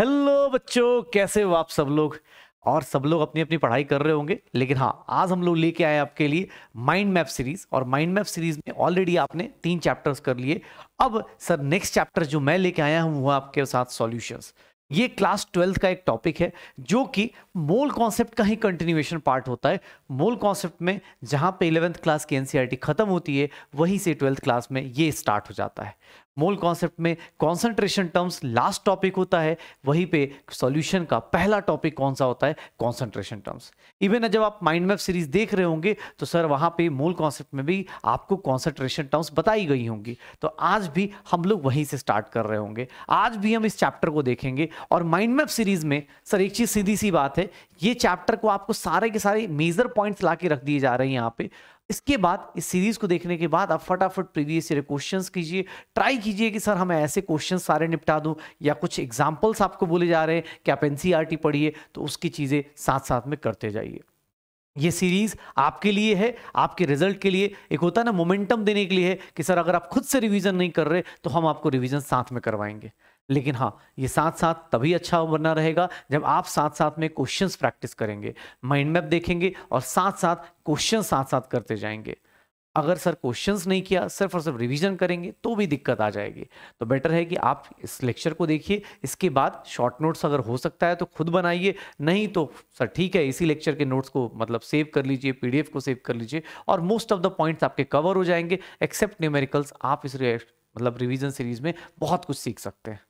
Hello बच्चों कैसे हो आप सब लोग और सब लोग अपनी अपनी पढ़ाई कर रहे होंगे लेकिन हाँ आज हम लोग लेके आए आपके लिए माइंड मैप सीरीज और माइंड मैप सीरीज में ऑलरेडी आपने तीन चैप्टर्स कर लिए अब सर नेक्स्ट चैप्टर जो मैं लेके आया हूँ वो आपके साथ सॉल्यूशंस ये क्लास ट्वेल्थ का एक टॉपिक है जो कि मोल कॉन्सेप्ट का ही कंटिन्यूएशन पार्ट होता है मोल कॉन्सेप्ट में जहाँ पे इलेवेंथ क्लास की एनसीईआरटी e ख़त्म होती है वहीं से ट्वेल्थ क्लास में ये स्टार्ट हो जाता है मोल कॉन्सेप्ट में कॉन्सेंट्रेशन टर्म्स लास्ट टॉपिक होता है वहीं पे सॉल्यूशन का पहला टॉपिक कौन सा होता है कॉन्सेंट्रेशन टर्म्स इवन जब आप माइंड मैप सीरीज देख रहे होंगे तो सर वहाँ पे मोल कॉन्सेप्ट में भी आपको कॉन्सेंट्रेशन टर्म्स बताई गई होंगी तो आज भी हम लोग वहीं से स्टार्ट कर रहे होंगे आज भी हम इस चैप्टर को देखेंगे और माइंड मैप सीरीज में सर एक चीज़ सीधी सी बात है ये चैप्टर को आपको सारे के सारे मेजर पॉइंट्स ला के रख दिए जा रहे हैं यहाँ पे इसके बाद इस सीरीज को देखने के बाद आप फटाफट प्रीवियस ईयर क्वेश्चंस कीजिए ट्राई कीजिए कि सर हमें ऐसे क्वेश्चन सारे निपटा दूं या कुछ एग्जाम्पल्स आपको बोले जा रहे हैं कि आप एनसीईआरटी e पढ़िए तो उसकी चीज़ें साथ साथ में करते जाइए ये सीरीज आपके लिए है आपके रिजल्ट के लिए एक होता है ना मोमेंटम देने के लिए है कि सर अगर आप खुद से रिविजन नहीं कर रहे तो हम आपको रिविजन साथ में करवाएंगे लेकिन हाँ ये साथ साथ तभी अच्छा बना रहेगा जब आप साथ साथ में क्वेश्चंस प्रैक्टिस करेंगे माइंड मैप देखेंगे और साथ साथ क्वेश्चन साथ साथ करते जाएंगे अगर सर क्वेश्चंस नहीं किया सिर्फ और सिर्फ रिवीजन करेंगे तो भी दिक्कत आ जाएगी तो बेटर है कि आप इस लेक्चर को देखिए इसके बाद शॉर्ट नोट्स अगर हो सकता है तो खुद बनाइए नहीं तो सर ठीक है इसी लेक्चर के नोट्स को मतलब सेव कर लीजिए पीडीएफ को सेव कर लीजिए और मोस्ट ऑफ द पॉइंट्स आपके कवर हो जाएंगे एक्सेप्ट न्यूमेरिकल्स आप इस मतलब रिविजन सीरीज में बहुत कुछ सीख सकते हैं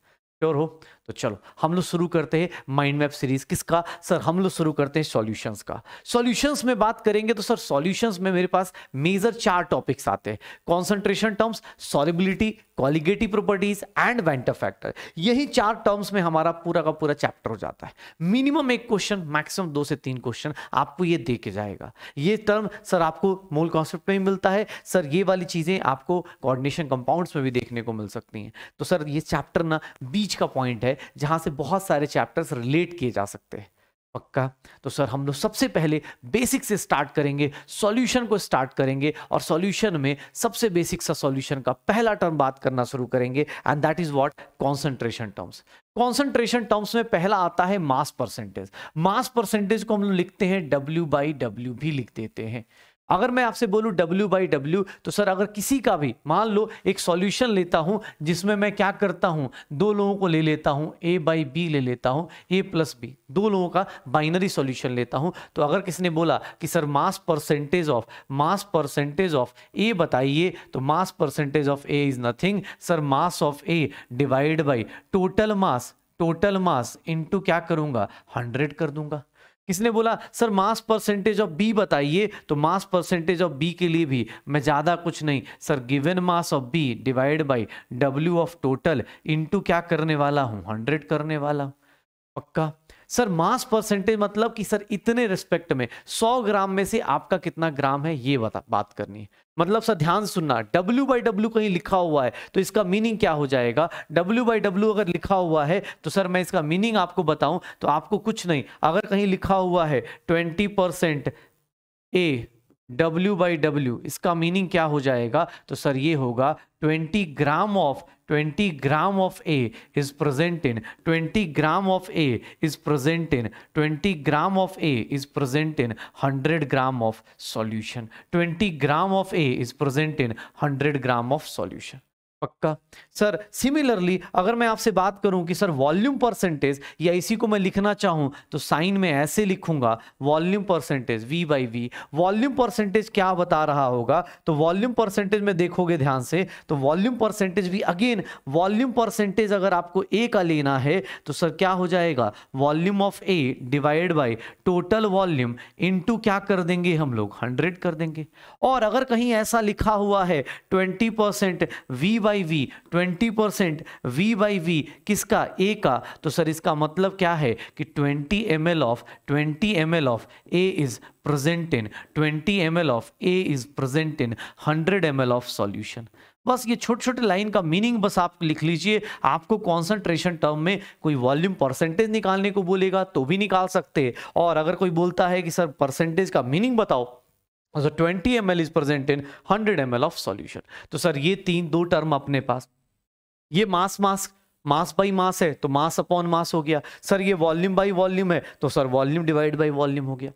eu तो चलो हम लोग शुरू करते हैं माइंड मैप सीरीज किसका सर हम लोग शुरू करते हैं सॉल्यूशंस का सॉल्यूशंस में बात करेंगे तो सर सॉल्यूशंस में मेरे पास मेजर चार टॉपिक्स आते हैं concentration terms solubility colligative properties and वेंटर फैक्टर यही चार टर्म्स में हमारा पूरा का पूरा चैप्टर हो जाता है मिनिमम एक क्वेश्चन मैक्सिमम दो से तीन क्वेश्चन आपको ये दे के जाएगा ये टर्म सर आपको मूल कॉन्सेप्ट में भी मिलता है सर ये वाली चीजें आपको कॉर्डिनेशन कंपाउंड्स में भी देखने को मिल सकती हैं तो सर ये चैप्टर ना बीच का पॉइंट है जहाँ से बहुत सारे चैप्टर्स रिलेट किए जा सकते हैं पक्का तो सर हम लोग सबसे पहले बेसिक से स्टार्ट करेंगे सॉल्यूशन को स्टार्ट करेंगे और सॉल्यूशन में सबसे बेसिक सा सॉल्यूशन का पहला टर्म बात करना शुरू करेंगे and that is what concentration terms concentration terms में पहला आता है मास परसेंटेज मास परसेंटेज को हम लोग लिखते हैं डब्ल्यू बाई डब्ल्यू भी लिख देते हैं अगर मैं आपसे बोलूँ W बाई डब्ल्यू तो सर अगर किसी का भी मान लो एक सॉल्यूशन लेता हूँ जिसमें मैं क्या करता हूँ दो लोगों को ले लेता हूँ A बाई बी ले लेता हूँ A प्लस बी दो लोगों का बाइनरी सॉल्यूशन लेता हूँ तो अगर किसी ने बोला कि sir mass percentage of mass percentage of A बताइए तो mass percentage of A is nothing sir mass of A divide by total mass total mass into क्या करूँगा हंड्रेड कर दूंगा किसने बोला sir mass percentage of B बताइए तो मास परसेंटेज ऑफ बी के लिए भी मैं ज़्यादा कुछ नहीं sir given mass of B divide by W of total into क्या करने वाला हूँ हंड्रेड करने वाला पक्का सर मास परसेंटेज मतलब कि सर इतने रिस्पेक्ट में 100 ग्राम में से आपका कितना ग्राम है ये बता बात करनी है मतलब सर ध्यान सुनना W बाई डब्ल्यू कहीं लिखा हुआ है तो इसका मीनिंग क्या हो जाएगा W बाई डब्ल्यू अगर लिखा हुआ है तो सर मैं इसका मीनिंग आपको बताऊं तो आपको कुछ नहीं अगर कहीं लिखा हुआ है twenty percent A W by W इसका मीनिंग क्या हो जाएगा तो सर ये होगा twenty gram of 20 gram of A is present in, 20 gram of A is present in, 20 gram of A is present in 100 gram of solution. 20 gram of A is present in 100 gram of solution. पक्का sir similarly अगर मैं आपसे बात करूं कि sir volume percentage या इसी को मैं लिखना चाहूं तो साइन में ऐसे लिखूंगा volume percentage V by V volume percentage क्या बता रहा होगा तो वॉल्यूम परसेंटेज में देखोगे ध्यान से तो वॉल्यूम परसेंटेज भी अगेन वॉल्यूम परसेंटेज अगर आपको ए का लेना है तो सर क्या हो जाएगा volume of A divide by total volume in क्या कर देंगे हम लोग हंड्रेड कर देंगे और अगर कहीं ऐसा लिखा हुआ है twenty percent by V twenty percent V by V किसका ए का तो सर इसका मतलब क्या है कि twenty M L of twenty M L of A is present in L of A is present in hundred M L of solution बस ये छोटे छोटे लाइन का मीनिंग बस आप लिख लीजिए आपको कॉन्सेंट्रेशन टर्म में कोई वॉल्यूम परसेंटेज निकालने को बोलेगा तो भी निकाल सकते और अगर कोई बोलता है कि सर परसेंटेज का मीनिंग बताओ so twenty M is present in hundred M of solution तो सर ये तीन दो टर्म अपने पास ये मास मास मास बाई मास है तो मास अपॉन मास हो गया सर ये वॉल्यूम बाई वॉल्यूम है तो sir volume divide by volume हो गया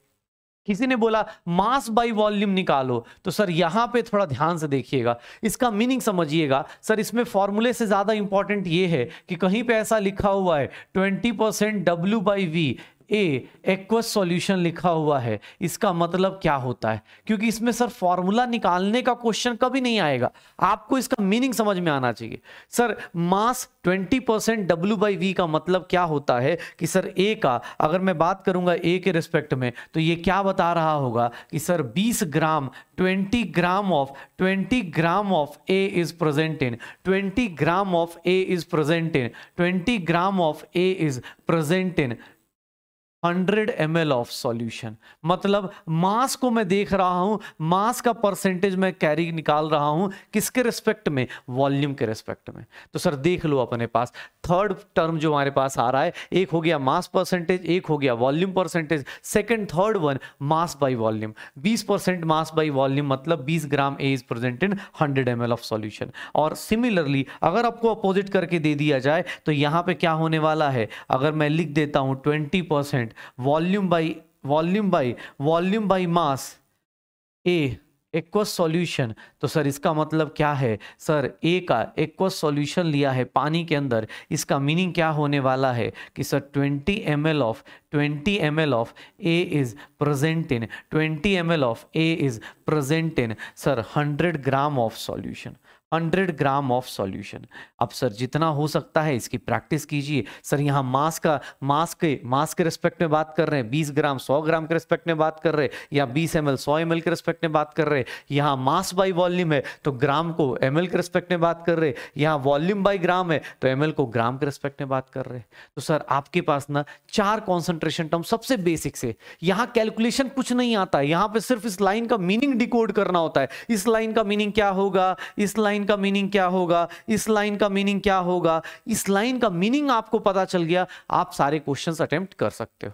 किसी ने बोला मास बाई वॉल्यूम निकालो तो सर यहां पे थोड़ा ध्यान से देखिएगा इसका मीनिंग समझिएगा सर इसमें फॉर्मूले से ज़्यादा इंपॉर्टेंट ये है कि कहीं पे ऐसा लिखा हुआ है 20% percent W by V A aqueous solution लिखा हुआ है इसका मतलब क्या होता है क्योंकि इसमें सर फॉर्मूला निकालने का क्वेश्चन कभी नहीं आएगा आपको इसका मीनिंग समझ में आना चाहिए sir mass 20 percent W by V का मतलब क्या होता है कि सर ए का अगर मैं बात करूंगा ए के रिस्पेक्ट में तो ये क्या बता रहा होगा कि sir 20 gram 20 gram of 20 gram of A is present in 20 gram of A is present in 20 gram of A is present in 100 M of solution मतलब मास को मैं देख रहा हूं मास का परसेंटेज मैं कैरी निकाल रहा हूं किसके रिस्पेक्ट में वॉल्यूम के रिस्पेक्ट में तो सर देख लो अपने पास थर्ड टर्म जो हमारे पास आ रहा है एक हो गया मास परसेंटेज एक हो गया volume percentage second third one mass by volume बीस परसेंट मास बाई वॉल्यूम मतलब बीस gram A is present in hundred M of solution और सिमिलरली अगर आपको अपोजिट करके दे दिया जाए तो यहाँ पे क्या होने वाला है अगर मैं लिख देता हूँ twenty percent volume volume by volume by volume by mass A aqueous solution तो सर इसका मतलब क्या है सर ए का एक्वस सॉल्यूशन लिया है पानी के अंदर इसका मीनिंग क्या होने वाला है कि sir 20 M L of 20 M L of A is present in 20 M L of A is present in sir 100 gram of solution hundred gram of solution अब सर जितना हो सकता है इसकी प्रैक्टिस कीजिए सर यहाँ मास का मास के मास के रिस्पेक्ट में बात कर रहे हैं बीस ग्राम सौ ग्राम के रिस्पेक्ट में बात कर रहे हैं या बीस एम एल सौ एम एल के रिस्पेक्ट में बात कर रहे हैं यहाँ मास बाई वॉल्यूम है तो ग्राम को एम एल के रिस्पेक्ट में बात कर रहे हैं यहाँ वॉल्यूम बाई ग्राम है तो एम एल को ग्राम के रिस्पेक्ट में बात कर रहे हैं तो सर आपके पास ना चार कॉन्सेंट्रेशन टर्म सबसे बेसिक से यहाँ कैलकुलेशन कुछ नहीं आता यहाँ पर सिर्फ इस लाइन का मीनिंग डिकोड करना होता है इस लाइन का मीनिंग क्या होगा इस लाइन लाइन का मीनिंग क्या होगा इस लाइन का मीनिंग क्या होगा इस लाइन का मीनिंग आपको पता चल गया आप सारे क्वेश्चंस अटेम्प्ट कर सकते हो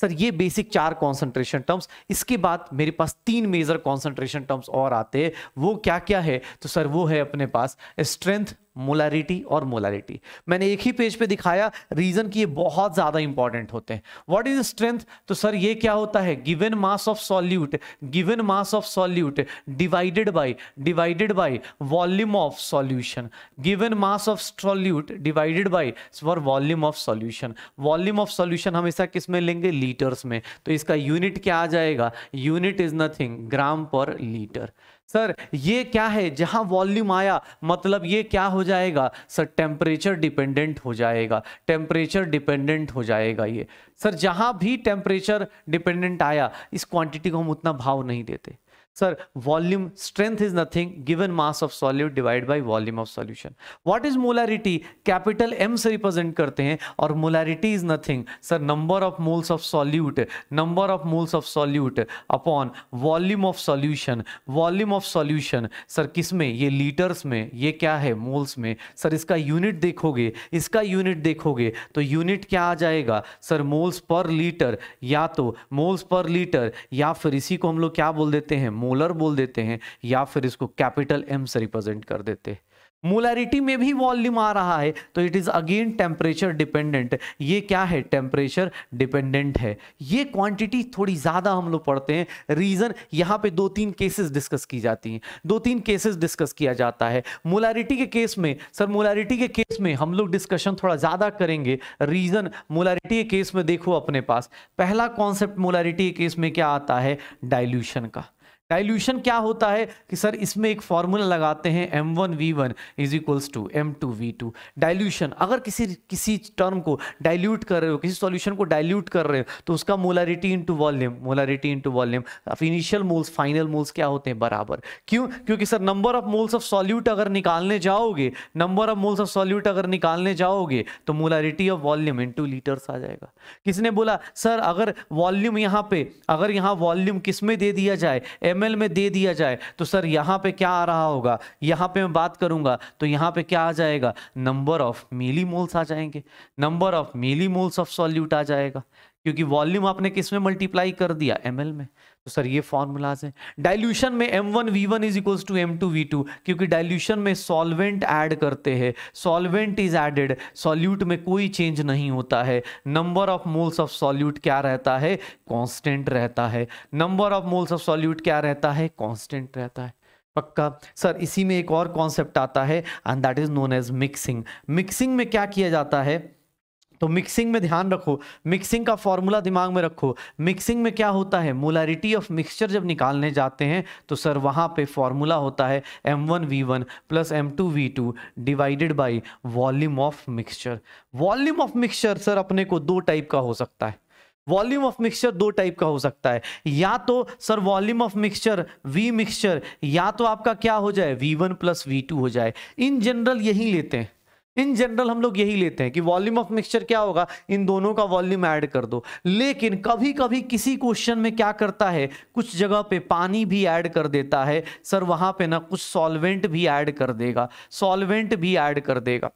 सर ये बेसिक चार कॉन्सेंट्रेशन टर्म्स इसके बाद मेरे पास तीन मेजर कॉन्सेंट्रेशन टर्म्स और आते हैं वो क्या क्या है तो सर वो है अपने पास स्ट्रेंथ मोलारिटी और मोलारिटी मैंने एक ही पेज पे दिखाया रीजन कि ये बहुत ज्यादा इंपॉर्टेंट होते हैं व्हाट इज स्ट्रेंथ तो सर ये क्या होता है given mass of solute given mass of solute divided by divided by volume of solution given mass of solute divided by for volume of solution volume of solution हमेशा किस में लेंगे litres में तो इसका यूनिट क्या आ जाएगा यूनिट इज नथिंग ग्राम पर लीटर सर ये क्या है जहां वॉल्यूम आया मतलब ये क्या हो जाएगा सर टेम्परेचर डिपेंडेंट हो जाएगा टेम्परेचर डिपेंडेंट हो जाएगा ये सर जहां भी टेम्परेचर डिपेंडेंट आया इस क्वांटिटी को हम उतना भाव नहीं देते Sir, volume strength is nothing. Given mass of solute divided by volume of solution. What is molarity? Capital M से represent करते हैं और molarity is nothing. Sir, number of moles of solute, number of moles of solute upon volume of solution, volume of solution. Sir, किसमें? ये liters में. ये क्या है? Moles में. Sir, इसका unit देखोगे, इसका unit देखोगे, तो unit क्या आ जाएगा? Sir, moles per liter या तो moles per liter या फिर इसी को हम लोग क्या बोल देते हैं? Moles मोलर बोल देते हैं या फिर इसको कैपिटल एम से रिप्रेजेंट कर देते हैं मोलैरिटी में भी वॉल्यूम आ रहा है तो it is again temperature dependent ये क्या है टेम्परेचर डिपेंडेंट है ये क्वांटिटी थोड़ी ज़्यादा हम लोग पढ़ते हैं रीज़न यहाँ पे दो तीन केसेस डिस्कस की जाती हैं दो तीन केसेस डिस्कस किया जाता है मोलैरिटी के केस में सर मोलैरिटी के केस में हम लोग डिस्कशन थोड़ा ज़्यादा करेंगे रीज़न मोलैरिटी के केस में देखो अपने पास पहला कॉन्सेप्ट मोलैरिटी के केस में क्या आता है डायल्यूशन का डाइल्यूशन क्या होता है कि सर इसमें एक फॉर्मूला लगाते हैं M one V one is equals two M two V two dilution अगर किसी किसी टर्म को डाइल्यूट कर रहे हो किसी सॉल्यूशन को डाइल्यूट कर रहे हो तो उसका molarity into volume molarity into volume initial moles final moles क्या होते हैं बराबर क्यों क्योंकि sir number of moles of solute अगर निकालने जाओगे number of moles of solute अगर निकालने जाओगे तो molarity of volume into litres आ जाएगा किसने बोला सर अगर वॉल्यूम यहाँ पे अगर यहाँ वॉल्यूम किस में दे दिया जाए एम एमएल में दे दिया जाए तो सर यहाँ पे क्या आ रहा होगा यहाँ पे मैं बात करूँगा तो यहाँ पे क्या आ जाएगा नंबर ऑफ मिली मोल्स आ जाएंगे number of millimoles of solute आ जाएगा क्योंकि वॉल्यूम आपने किस में मल्टीप्लाई कर दिया एम में तो सर ये फॉर्मूलाज हैं डाइल्यूशन में M one V one is equals two M two V two क्योंकि डाइल्यूशन में सॉल्वेंट ऐड करते हैं सॉल्वेंट इज एडेड सॉल्यूट में कोई चेंज नहीं होता है number of moles of solute क्या रहता है कॉन्स्टेंट रहता है number of moles of solute क्या रहता है कॉन्स्टेंट रहता है पक्का सर इसी में एक और कॉन्सेप्ट आता है and that is known as mixing mixing में क्या किया जाता है तो मिक्सिंग में ध्यान रखो मिक्सिंग का फॉर्मूला दिमाग में रखो मिक्सिंग में क्या होता है मोलारिटी ऑफ मिक्सचर जब निकालने जाते हैं तो सर वहाँ पे फॉर्मूला होता है M one V one plus M two V two divided by volume of mixture volume of mixture sir अपने को दो टाइप का हो सकता है वॉल्यूम ऑफ मिक्सचर दो टाइप का हो सकता है या तो sir volume of mixture V mixture या तो आपका क्या हो जाए V one plus V two हो जाए इन जनरल यही लेते हैं इन जनरल हम लोग यही लेते हैं कि वॉल्यूम ऑफ मिक्सचर क्या होगा इन दोनों का वॉल्यूम ऐड कर दो लेकिन कभी कभी किसी क्वेश्चन में क्या करता है कुछ जगह पे पानी भी ऐड कर देता है सर वहां पे ना कुछ सॉल्वेंट भी ऐड कर देगा सॉल्वेंट भी ऐड कर देगा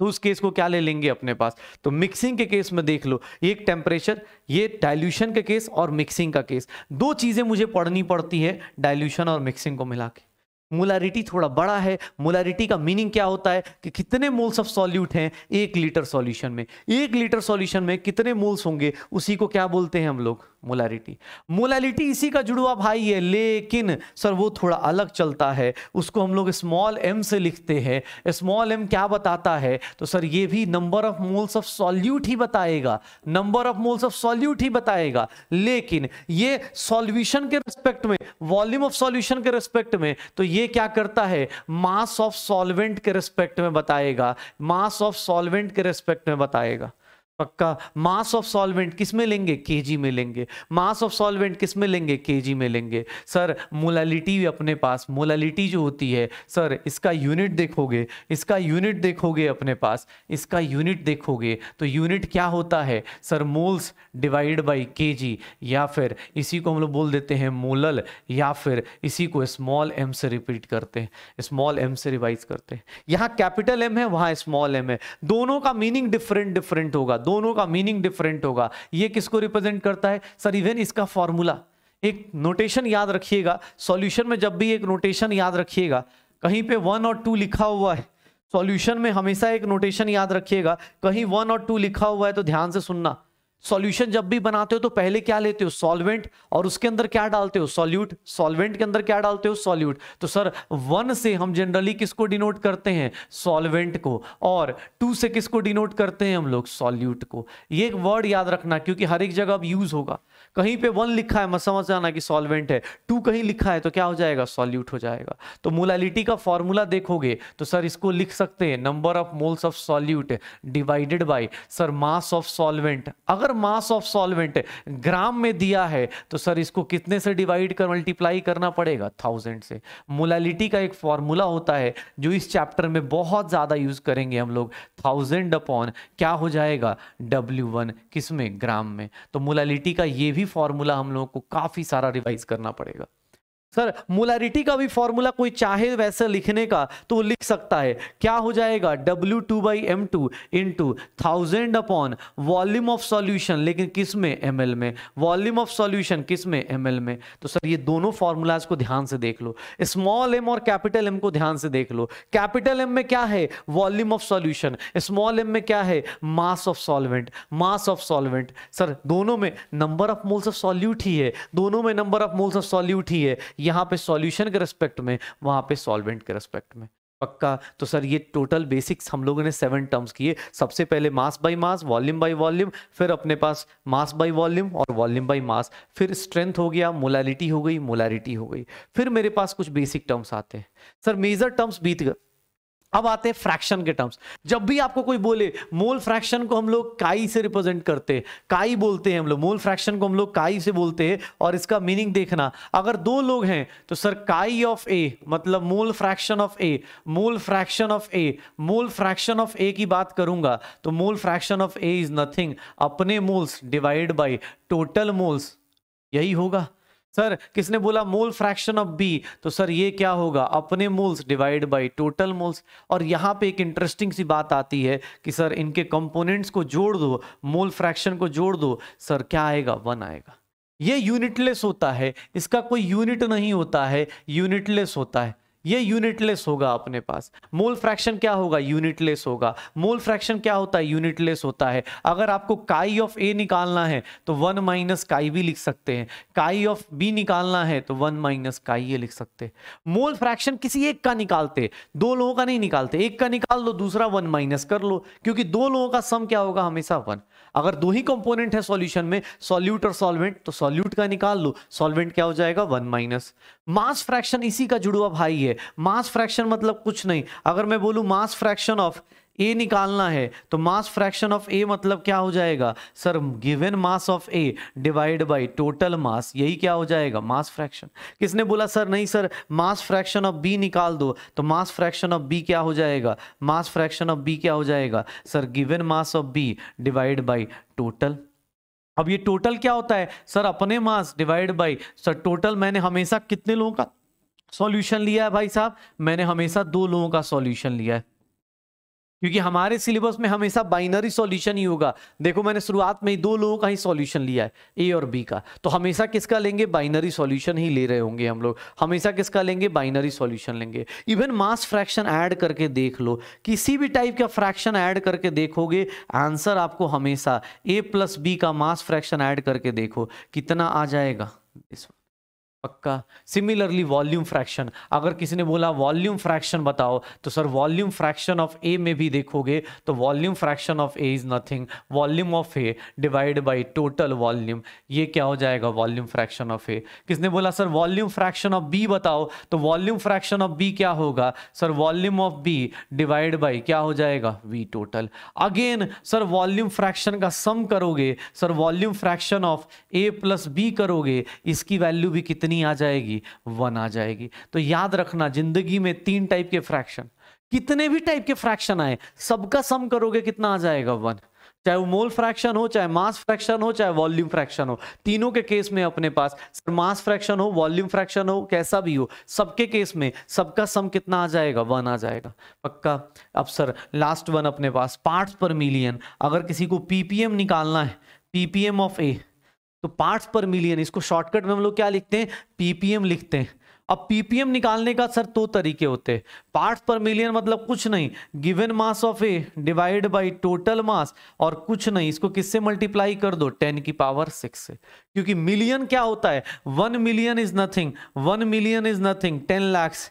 तो उस केस को क्या ले लेंगे अपने पास तो मिक्सिंग के केस में देख लो एक टेम्परेचर ये डायल्यूशन के केस और मिक्सिंग का केस दो चीज़ें मुझे पढ़नी पड़ती है डायल्यूशन और मिक्सिंग को मिला के मोलारिटी थोड़ा बड़ा है मोलारिटी का मीनिंग क्या होता है कि कितने मोल्स ऑफ सॉल्यूट हैं एक लीटर सॉल्यूशन में एक लीटर सॉल्यूशन में कितने मोल्स होंगे उसी को क्या बोलते हैं हम लोग मोलारिटी मोलारिटी इसी का जुड़वा भाई है लेकिन सर वो थोड़ा अलग चलता है उसको हम लोग स्मॉल एम से लिखते हैं स्मॉल एम क्या बताता है तो सर ये भी number of moles of solute ही बताएगा number of moles of solute ही बताएगा लेकिन ये सॉल्यूशन के रिस्पेक्ट में वॉल्यूम ऑफ सॉल्यूशन के रिस्पेक्ट में तो ये क्या करता है मास ऑफ सॉल्वेंट के रिस्पेक्ट में बताएगा मास ऑफ सॉल्वेंट के रिस्पेक्ट में बताएगा पक्का मास ऑफ सॉल्वेंट किस में लेंगे के में लेंगे मास ऑफ सॉल्वेंट किस में लेंगे के में लेंगे सर मोलालिटी भी अपने पास मोलालिटी जो होती है सर इसका यूनिट देखोगे इसका यूनिट देखोगे अपने पास इसका यूनिट देखोगे तो यूनिट क्या होता है सर मोल्स डिवाइड बाई के या फिर इसी को हम लोग बोल देते हैं मोलल या फिर इसी को स्मॉल एम से रिपीट करते हैं स्मॉल एम से रिवाइज करते हैं यहाँ कैपिटल एम है वहाँ स्मॉल एम है दोनों का मीनिंग डिफरेंट डिफरेंट होगा दोनों का मीनिंग डिफरेंट होगा ये किसको रिप्रेजेंट करता है सर इवन इसका फॉर्मूला एक नोटेशन याद रखिएगा सॉल्यूशन में जब भी एक नोटेशन याद रखिएगा कहीं पे वन और टू लिखा हुआ है सॉल्यूशन में हमेशा एक नोटेशन याद रखिएगा कहीं वन और टू लिखा हुआ है तो ध्यान से सुनना सॉल्यूशन जब भी बनाते हो तो पहले क्या लेते हो सॉल्वेंट और उसके अंदर क्या डालते हो सॉल्यूट सॉल्वेंट के अंदर क्या डालते हो सॉल्यूट तो सर वन से हम जनरली किसको डिनोट करते हैं सॉल्वेंट को और टू से किसको डिनोट करते हैं हम लोग सॉल्यूट को ये एक वर्ड याद रखना क्योंकि हर एक जगह अब यूज होगा कहीं पे वन लिखा है मत समझ जाना कि सॉल्वेंट है टू कहीं लिखा है तो क्या हो जाएगा सॉल्यूट हो जाएगा तो मोलालिटी का फॉर्मूला देखोगे तो सर इसको लिख सकते हैं number of moles of solute divided by sir mass of solvent अगर मास ऑफ सॉल्वेंट ग्राम में दिया है तो सर इसको कितने से डिवाइड कर मल्टीप्लाई करना पड़ेगा थाउजेंड से मोलालिटी का एक फॉर्मूला होता है जो इस चैप्टर में बहुत ज़्यादा यूज़ करेंगे हम लोग थाउजेंड अपॉन क्या हो जाएगा डब्ल्यू वन किस में ग्राम में तो मोलालिटी का ये भी भी फॉर्मूला हम लोगों को काफ़ी सारा रिवाइज करना पड़ेगा सर मोलारिटी का भी फॉर्मूला कोई चाहे वैसे लिखने का तो वो लिख सकता है क्या हो जाएगा W2 two by M two in two thousand upon volume of solution लेकिन किस में एम में वॉल्यूम ऑफ सॉल्यूशन किस में एम में तो सर ये दोनों फॉर्मूलाज को ध्यान से देख लो स्मॉल एम और कैपिटल एम को ध्यान से देख लो कैपिटल एम में क्या है volume of solution small M में क्या है mass of solvent mass of solvent sir दोनों में number of moles of solute ही है दोनों में number of moles of solute ही है यहाँ पे सॉल्यूशन के रेस्पेक्ट में वहाँ पे सॉल्वेंट के रेस्पेक्ट में पक्का तो सर ये टोटल बेसिक्स हम लोगों ने सेवन टर्म्स किए सबसे पहले mass by mass volume by volume फिर अपने पास मास बाय वॉल्यूम और वॉल्यूम बाय मास फिर स्ट्रेंथ हो गया मोलालिटी हो गई मोलारिटी हो गई फिर मेरे पास कुछ बेसिक टर्म्स आते हैं सर मेजर टर्म्स बीत गए अब आते हैं फ्रैक्शन के टर्म्स जब भी आपको कोई बोले मोल फ्रैक्शन को हम लोग काई से रिप्रेजेंट करते हैं काई बोलते हैं हम लोग मोल फ्रैक्शन को हम लोग काई से बोलते हैं और इसका मीनिंग देखना अगर दो लोग हैं तो सर काई ऑफ ए मतलब mole fraction of A mole fraction of A mole fraction of A की बात करूंगा तो mole fraction of A is nothing अपने moles divide by total moles यही होगा सर किसने बोला मोल फ्रैक्शन ऑफ बी तो सर ये क्या होगा अपने moles divide by total moles और यहाँ पे एक इंटरेस्टिंग सी बात आती है कि सर इनके कंपोनेंट्स को जोड़ दो मोल फ्रैक्शन को जोड़ दो सर क्या आएगा वन आएगा ये यूनिटलेस होता है इसका कोई यूनिट नहीं होता है यूनिटलेस होता है ये यूनिटलेस होगा अपने पास मोल फ्रैक्शन क्या होगा यूनिटलेस होगा मोल फ्रैक्शन क्या होता है यूनिटलेस होता है अगर आपको काई ऑफ ए निकालना है तो वन माइनस काई भी लिख सकते हैं काई ऑफ बी निकालना है तो वन माइनस काई ये लिख सकते हैं मोल फ्रैक्शन किसी एक का निकालते दो लोगों का नहीं निकालते एक का निकाल दो दूसरा वन माइनस कर लो क्योंकि दो लोगों का सम क्या होगा हमेशा वन अगर दो ही कंपोनेंट है सॉल्यूशन में सॉल्यूट और सॉल्वेंट तो सॉल्यूट का निकाल लो सॉल्वेंट क्या हो जाएगा वन माइनस मास फ्रैक्शन इसी का जुड़वा भाई है मास फ्रैक्शन मतलब कुछ नहीं अगर मैं बोलू मास फ्रैक्शन ऑफ ए निकालना है तो मास फ्रैक्शन ऑफ ए मतलब क्या हो जाएगा sir given mass of A divide by total mass यही क्या हो जाएगा मास फ्रैक्शन किसने बोला सर नहीं sir mass fraction of B निकाल दो तो मास फ्रैक्शन ऑफ बी क्या हो जाएगा मास फ्रैक्शन ऑफ बी क्या हो जाएगा sir given mass of B divide by total अब ये टोटल क्या होता है सर अपने mass divide by sir total मैंने हमेशा कितने लोगों का सॉल्यूशन लिया है भाई साहब मैंने हमेशा दो लोगों का सॉल्यूशन लिया है क्योंकि हमारे सिलेबस में हमेशा बाइनरी सॉल्यूशन ही होगा देखो मैंने शुरुआत में ही दो लोगों का ही सॉल्यूशन लिया है ए और बी का तो हमेशा किसका लेंगे बाइनरी सॉल्यूशन ही ले रहे होंगे हम लोग हमेशा किसका लेंगे बाइनरी सॉल्यूशन लेंगे इवन मास फ्रैक्शन ऐड करके देख लो किसी भी टाइप का फ्रैक्शन ऐड करके देखोगे आंसर आपको हमेशा ए प्लस बी का मास फ्रैक्शन ऐड करके देखो कितना आ जाएगा पक्का सिमिलरली वॉल्यूम फ्रैक्शन अगर किसी ने बोला वॉल्यूम फ्रैक्शन बताओ तो sir volume fraction of A में भी देखोगे तो volume fraction of A is nothing volume of A divide by total volume ये क्या हो जाएगा वॉल्यूम फ्रैक्शन ऑफ ए किसने बोला sir volume fraction of B बताओ तो वॉल्यूम फ्रैक्शन ऑफ बी क्या होगा sir volume of B divide by क्या हो जाएगा V total again sir volume fraction का सम करोगे sir volume fraction of A plus B करोगे इसकी वैल्यू भी कितनी कितनी आ जाएगी वन आ जाएगी तो याद रखना जिंदगी में तीन टाइप के फ्रैक्शन कितने भी टाइप के फ्रैक्शन आए सबका सम करोगे कितना आ जाएगा वन चाहे वो मोल फ्रैक्शन हो चाहे मास फ्रैक्शन हो चाहे वॉल्यूम फ्रैक्शन हो तीनों के केस में अपने पास सर मास फ्रैक्शन हो वॉल्यूम फ्रैक्शन हो कैसा भी हो सबके केस में सबका सम कितना आ जाएगा वन आ जाएगा पक्का अब सर लास्ट वन अपने पास पार्ट्स पर मिलियन अगर किसी को पीपीएम निकालना है पीपीएम ऑफ ए तो पार्ट्स पर मिलियन इसको शॉर्टकट में हम लोग क्या लिखते हैं पीपीएम लिखते हैं अब पीपीएम निकालने का सर दो तो तरीके होते हैं पार्ट्स पर मिलियन मतलब कुछ नहीं given mass of A divide by total mass और कुछ नहीं इसको किससे मल्टीप्लाई कर दो टेन की पावर सिक्स से क्योंकि मिलियन क्या होता है one million is nothing one million is nothing ten lakhs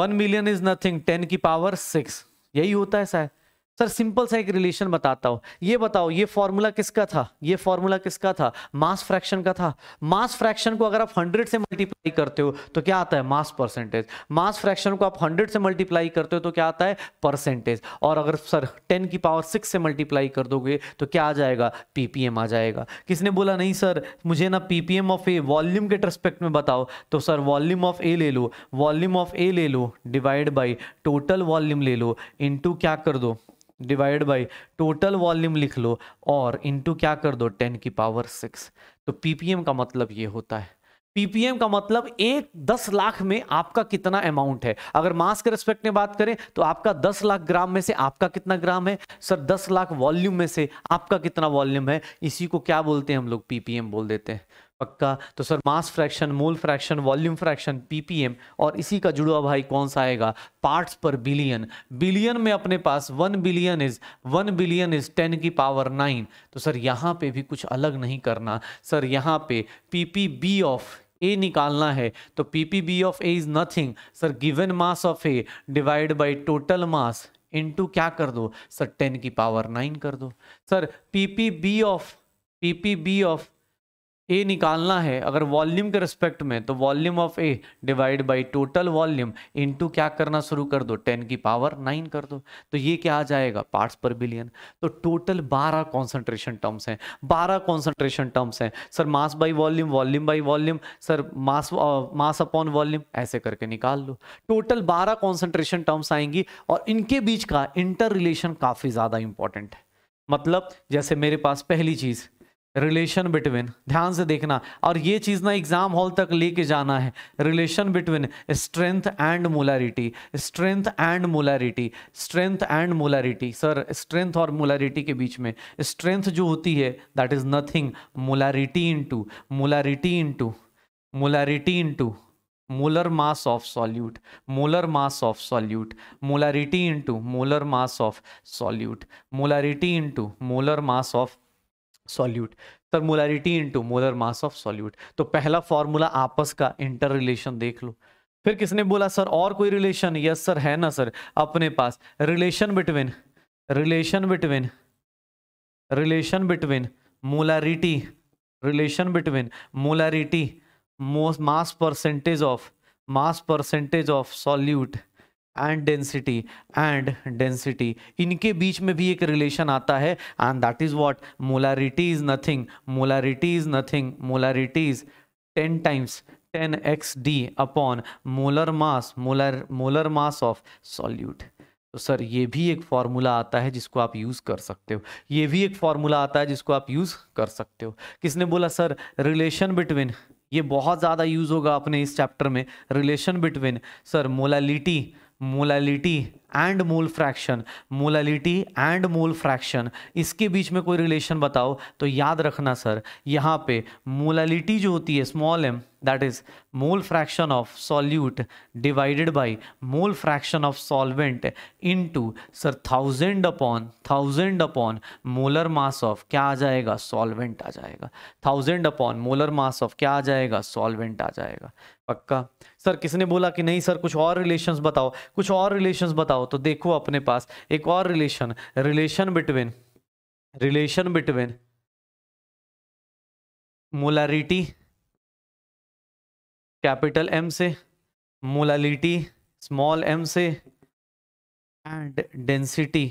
one million is nothing ten की पावर सिक्स यही होता है शायद सर सिंपल सा एक रिलेशन बताता हूँ ये बताओ ये फॉर्मूला किसका था ये फॉर्मूला किसका था मास फ्रैक्शन का था मास फ्रैक्शन को अगर आप 100 से मल्टीप्लाई करते हो तो क्या आता है मास परसेंटेज मास फ्रैक्शन को आप 100 से मल्टीप्लाई करते हो तो क्या आता है परसेंटेज और अगर सर 10 की पावर 6 से मल्टीप्लाई कर दोगे तो क्या आ जाएगा पीपीएम आ जाएगा किसने बोला नहीं सर मुझे ना पीपीएम ऑफ ए वॉल्यूम के रेस्पेक्ट में बताओ तो सर वॉल्यूम ऑफ ए ले लो वॉल्यूम ऑफ ए ले लो डिवाइड बाई टोटल वॉल्यूम ले लो इंटू क्या कर दो डिवाइड बाई टोटल वॉल्यूम लिख लो और इंटू क्या कर दो टेन की पावर सिक्स तो पीपीएम का मतलब ये होता है पीपीएम का मतलब एक दस लाख में आपका कितना अमाउंट है अगर मास के रेस्पेक्ट में बात करें तो आपका दस लाख ग्राम में से आपका कितना ग्राम है सर दस लाख वॉल्यूम में से आपका कितना वॉल्यूम है इसी को क्या बोलते हैं हम लोग पीपीएम बोल देते हैं पक्का तो sir mass fraction mole fraction volume fraction PPM और इसी का जुड़वा भाई कौन सा आएगा पार्ट्स पर बिलियन बिलियन में अपने पास one billion is one billion is ten की पावर नाइन तो सर यहाँ पे भी कुछ अलग नहीं करना सर यहाँ पे पीपीबी ऑफ ए निकालना है तो PPB of A is nothing sir given mass of A divide by total mass into क्या कर दो सर टेन की पावर नाइन कर दो sir PPB of PPB of A निकालना है अगर वॉल्यूम के रिस्पेक्ट में तो volume of A divide by total volume into क्या करना शुरू कर दो टेन की पावर नाइन कर दो तो ये क्या आ जाएगा पार्ट्स पर बिलियन तो टोटल बारह कॉन्सेंट्रेशन टर्म्स हैं बारह कॉन्सेंट्रेशन टर्म्स हैं sir mass by volume volume by volume sir mass mass upon volume ऐसे करके निकाल लो टोटल बारह कॉन्सेंट्रेशन टर्म्स आएंगी और इनके बीच का इंटर रिलेशन काफ़ी ज़्यादा इंपॉर्टेंट है मतलब जैसे मेरे पास पहली चीज़ रिलेशन बिटवीन ध्यान से देखना और ये चीज़ ना एग्जाम हॉल तक लेके जाना है relation between strength and molarity strength and molarity strength and molarity sir strength और मोलारिटी के बीच में स्ट्रेंथ जो होती है that is nothing molarity into molarity into molarity into molar mass of solute molar mass of solute molarity into molar mass of solute molarity into molar mass of solute sir molarity into molar mass of solute तो पहला formula आपस का inter relation देख लो फिर किसने बोला sir और कोई रिलेशन यस सर है ना सर अपने पास relation between relation between relation between molarity relation between molarity mass percentage of mass percentage of solute and density and density इनके बीच में भी एक रिलेशन आता है and that is what molarity is nothing molarity is nothing molarity is ten times ten X D upon molar mass molar molar mass of solute तो sir ये भी एक फार्मूला आता है जिसको आप यूज़ कर सकते हो ये भी एक फार्मूला आता है जिसको आप यूज़ कर सकते हो किसने बोला सर रिलेशन बिटवीन ये बहुत ज़्यादा यूज़ होगा अपने इस चैप्टर में relation between sir molality molality and mole fraction molality and mole fraction इसके बीच में कोई रिलेशन बताओ तो याद रखना सर यहाँ पे मोलालिटी जो होती है small M that is mole fraction of solute divided by mole fraction of solvent into sir thousand upon thousand upon molar mass of क्या आ जाएगा सॉल्वेंट आ जाएगा thousand upon molar mass of क्या आ जाएगा सॉल्वेंट आ जाएगा पक्का सर किसने बोला कि नहीं सर कुछ और रिलेशंस बताओ कुछ और रिलेशंस बताओ हो तो देखो अपने पास एक और relation relation between relation between molarity capital M से मोलालिटी स्मॉल एम से एंड डेंसिटी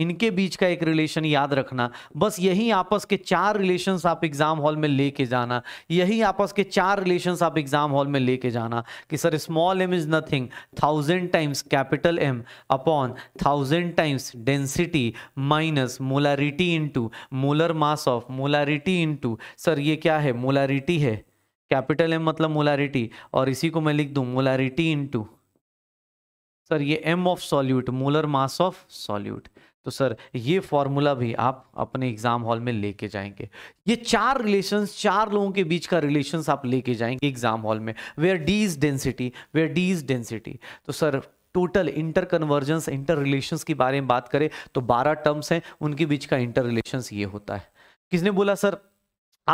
इनके बीच का एक रिलेशन याद रखना बस यही आपस के चार रिलेशन आप एग्जाम हॉल में लेके जाना यही आपस के चार रिलेशन आप एग्जाम हॉल में लेके जाना कि sir small M is nothing thousand times capital M upon thousand times density minus molarity into molar mass of molarity two sir ये क्या है मोलारिटी है कैपिटल एम मतलब मोलारिटी और इसी को मैं लिख दूँ मोलारिटी इंटू सर ये M of solute molar mass of solute तो सर ये फॉर्मूला भी आप अपने एग्जाम हॉल में लेके जाएंगे ये चार रिलेशंस चार लोगों के बीच का रिलेशंस आप लेके जाएंगे एग्जाम हॉल में where D is density where D is density तो sir total inter convergence inter relations के बारे में बात करें तो 12 टर्म्स हैं उनके बीच का इंटर रिलेशंस ये होता है किसने बोला सर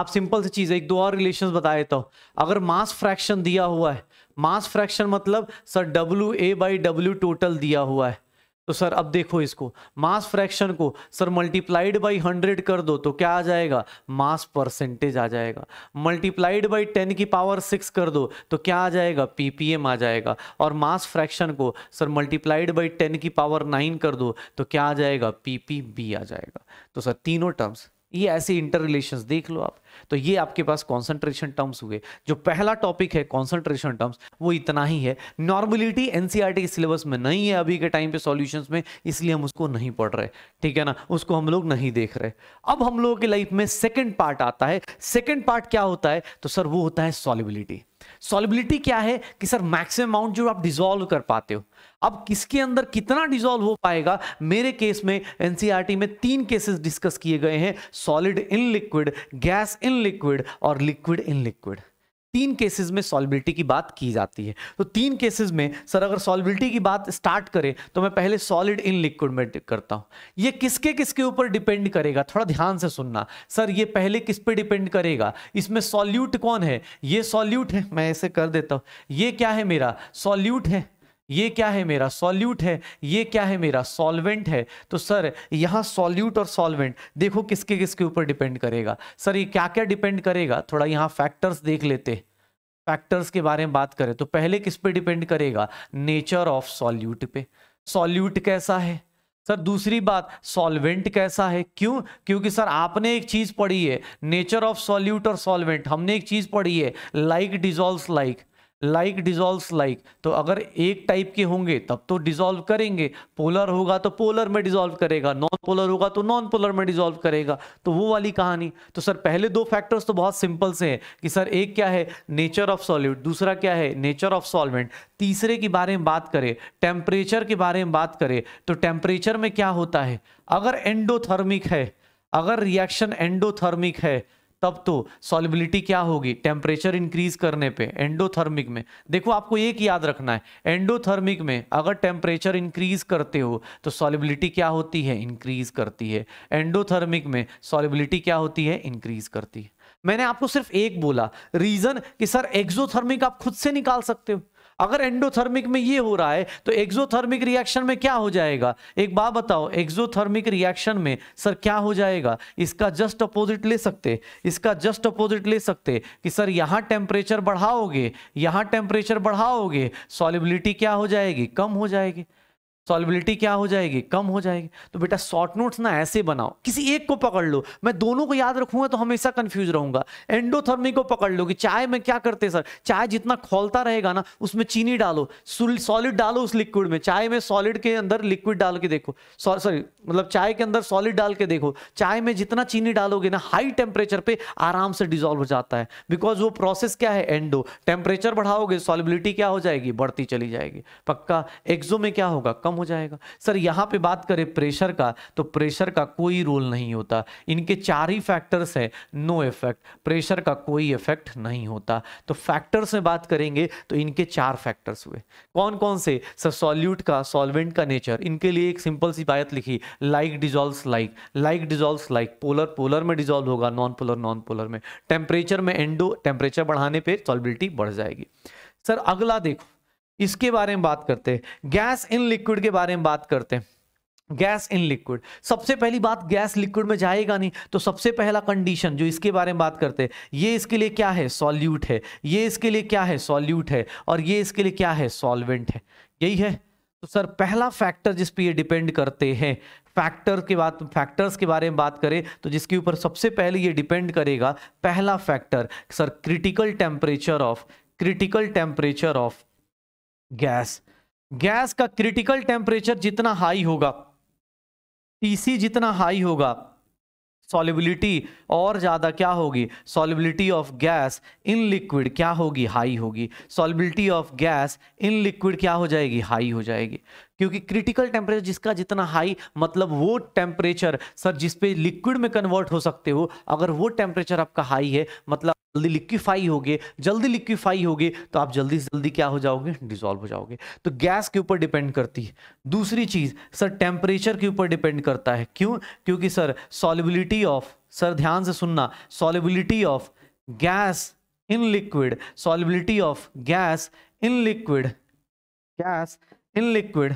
आप सिंपल सी चीज़ है एक दो और रिलेशंस बताए तो अगर मास फ्रैक्शन दिया हुआ है मास फ्रैक्शन मतलब sir W A by W total दिया हुआ है तो सर अब देखो इसको मास फ्रैक्शन को सर मल्टीप्लाइड बाई हंड्रेड कर दो तो क्या आ जाएगा मास परसेंटेज आ जाएगा मल्टीप्लाइड बाई टेन की पावर सिक्स कर दो तो क्या आ जाएगा पीपीएम आ जाएगा और मास फ्रैक्शन को सर मल्टीप्लाइड बाई टेन की पावर नाइन कर दो तो क्या आ जाएगा पीपीबी आ जाएगा तो सर तीनों टर्म्स ये ऐसे इंटर रिलेशन देख लो आप तो ये आपके पास कॉन्सेंट्रेशन टर्म्स हुए जो पहला टॉपिक है कॉन्सेंट्रेशन टर्म्स वो इतना ही है नॉर्मलिटी एनसीईआरटी के सिलेबस में नहीं है अभी के टाइम पे सॉल्यूशंस में इसलिए हम उसको नहीं पढ़ रहे ठीक है ना उसको हम लोग नहीं देख रहे अब हम लोगों की लाइफ में सेकेंड पार्ट आता है सेकेंड पार्ट क्या होता है तो सर वो होता है सॉलिबिलिटी सॉलिबिलिटी क्या है कि सर मैक्सिमम अमाउंट जो आप डिजोल्व कर पाते हो अब किसके अंदर कितना डिजोल्व हो पाएगा मेरे केस में एनसीईआरटी e में तीन केसेस डिस्कस किए गए हैं solid in liquid gas in liquid और लिक्विड इन लिक्विड तीन केसेस में सॉल्बिलिटी की बात की जाती है तो तीन केसेस में सर अगर सॉल्बिलिटी की बात स्टार्ट करें तो मैं पहले सॉलिड इन लिक्विड में करता हूँ ये किसके किसके ऊपर डिपेंड करेगा थोड़ा ध्यान से सुनना सर ये पहले किस पे डिपेंड करेगा इसमें सॉल्यूट कौन है ये सॉल्यूट है मैं ऐसे कर देता हूँ ये क्या है मेरा सॉल्यूट है ये क्या है मेरा सॉल्यूट है ये क्या है मेरा सॉल्वेंट है तो सर यहाँ सॉल्यूट और सॉल्वेंट देखो किसके किसके ऊपर डिपेंड करेगा सर ये क्या क्या डिपेंड करेगा थोड़ा यहाँ फैक्टर्स देख लेते फैक्टर्स के बारे में बात करें तो पहले किस पे डिपेंड करेगा नेचर ऑफ सॉल्यूट पे सॉल्यूट कैसा है सर दूसरी बात सॉल्वेंट कैसा है क्यों क्योंकि सर आपने एक चीज़ पढ़ी है नेचर ऑफ सॉल्यूट और सॉल्वेंट हमने एक चीज़ पढ़ी है like dissolve like like dissolve like तो अगर एक टाइप के होंगे तब तो डिजोल्व करेंगे पोलर होगा तो पोलर में डिजोल्व करेगा नॉन पोलर होगा तो नॉन पोलर में डिजोल्व करेगा तो वो वाली कहानी तो सर पहले दो फैक्टर्स तो बहुत सिंपल से हैं कि सर एक क्या है नेचर ऑफ सॉल्यूट दूसरा क्या है नेचर ऑफ सॉल्वेंट तीसरे के बारे में बात करें टेम्परेचर के बारे में बात करें तो टेम्परेचर में क्या होता है अगर एंडोथर्मिक है अगर रिएक्शन एंडोथर्मिक है तब तो सॉलिबिलिटी क्या होगी टेम्परेचर इंक्रीज करने पे एंडोथर्मिक में देखो आपको एक याद रखना है एंडोथर्मिक में अगर टेम्परेचर इंक्रीज करते हो तो सॉलिबिलिटी क्या होती है इंक्रीज करती है एंडोथर्मिक में सॉलिबिलिटी क्या होती है इंक्रीज करती है मैंने आपको सिर्फ एक बोला रीजन कि सर एक्सोथर्मिक आप खुद से निकाल सकते हो अगर एंडोथर्मिक में ये हो रहा है तो एक्सोथर्मिक रिएक्शन में क्या हो जाएगा एक बात बताओ एक्सोथर्मिक रिएक्शन में सर क्या हो जाएगा इसका जस्ट अपोजिट ले सकते इसका जस्ट अपोजिट ले सकते कि सर यहाँ टेम्परेचर बढ़ाओगे यहाँ टेम्परेचर बढ़ाओगे सॉलिबिलिटी क्या हो जाएगी कम हो जाएगी सॉलिबिलिटी क्या हो जाएगी कम हो जाएगी तो बेटा शॉर्ट नोट्स ना ऐसे बनाओ किसी एक को पकड़ लो मैं दोनों को याद रखूंगा तो हमेशा कंफ्यूज रहूंगा एंडोथर्मी को पकड़ लो कि चाय में क्या करते सर चाय जितना खोलता रहेगा ना उसमें चीनी डालो सॉलिड डालो उस लिक्विड में चाय में सॉलिड के अंदर लिक्विड डाल के देखो सॉरी मतलब चाय के अंदर सॉलिड डाल के देखो चाय में जितना चीनी डालोगे ना हाई टेम्परेचर पर आराम से डिजोल्व हो जाता है बिकॉज वो प्रोसेस क्या है एंडो टेम्परेचर बढ़ाओगे सॉलिबिलिटी क्या हो जाएगी बढ़ती चली जाएगी पक्का एक्जो में क्या होगा कम हो जाएगा सर यहाँ पे बात करें प्रेशर का तो प्रेशर का कोई रोल नहीं होता इनके चार ही फैक्टर्स है नो इफेक्ट प्रेशर का कोई इफेक्ट नहीं होता तो फैक्टर्स में बात करेंगे तो इनके चार फैक्टर्स हुए कौन कौन से सर सॉल्यूट का सॉल्वेंट का नेचर इनके लिए एक सिंपल सी बात लिखी like dissolve like like dissolve like polar polar में डिजॉल्व होगा नॉन पोलर नॉन पोलर में टेम्परेचर में एंडो टेम्परेचर बढ़ाने पर सॉलिबिलिटी बढ़ जाएगी सर अगला देखो इसके बारे में बात करते हैं गैस इन लिक्विड के बारे में बात करते हैं गैस इन लिक्विड सबसे पहली बात गैस लिक्विड में जाएगा नहीं तो सबसे पहला कंडीशन जो इसके बारे में बात करते हैं ये इसके लिए क्या है सॉल्यूट है ये इसके लिए क्या है सॉल्यूट है और ये इसके लिए क्या है सॉल्वेंट है यही है तो सर पहला फैक्टर जिस पे ये डिपेंड करते हैं फैक्टर के बात फैक्टर्स के बारे में बात करें तो जिसके ऊपर सबसे पहले ये डिपेंड करेगा पहला factor sir critical temperature of critical temperature of gas gas का क्रिटिकल टेम्परेचर जितना हाई होगा टीसी जितना हाई होगा सॉलिबिलिटी और ज़्यादा क्या होगी solubility of gas in liquid क्या होगी हाई होगी solubility of gas in liquid क्या हो जाएगी हाई हो जाएगी क्योंकि क्रिटिकल टेम्परेचर जिसका जितना हाई मतलब वो टेम्परेचर सर जिसपे लिक्विड में कन्वर्ट हो सकते हो अगर वो टेम्परेचर आपका हाई है मतलब जल्दी लिक्विफाई होगे जल्दी लिक्विफाई होगे तो आप जल्दी से जल्दी क्या हो जाओगे डिजोल्व हो जाओगे तो गैस के ऊपर डिपेंड करती है दूसरी चीज सर टेम्परेचर के ऊपर डिपेंड करता है क्यों क्योंकि सर सॉलिबिलिटी ऑफ सर ध्यान से सुनना solubility of gas in liquid solubility of gas in liquid gas in liquid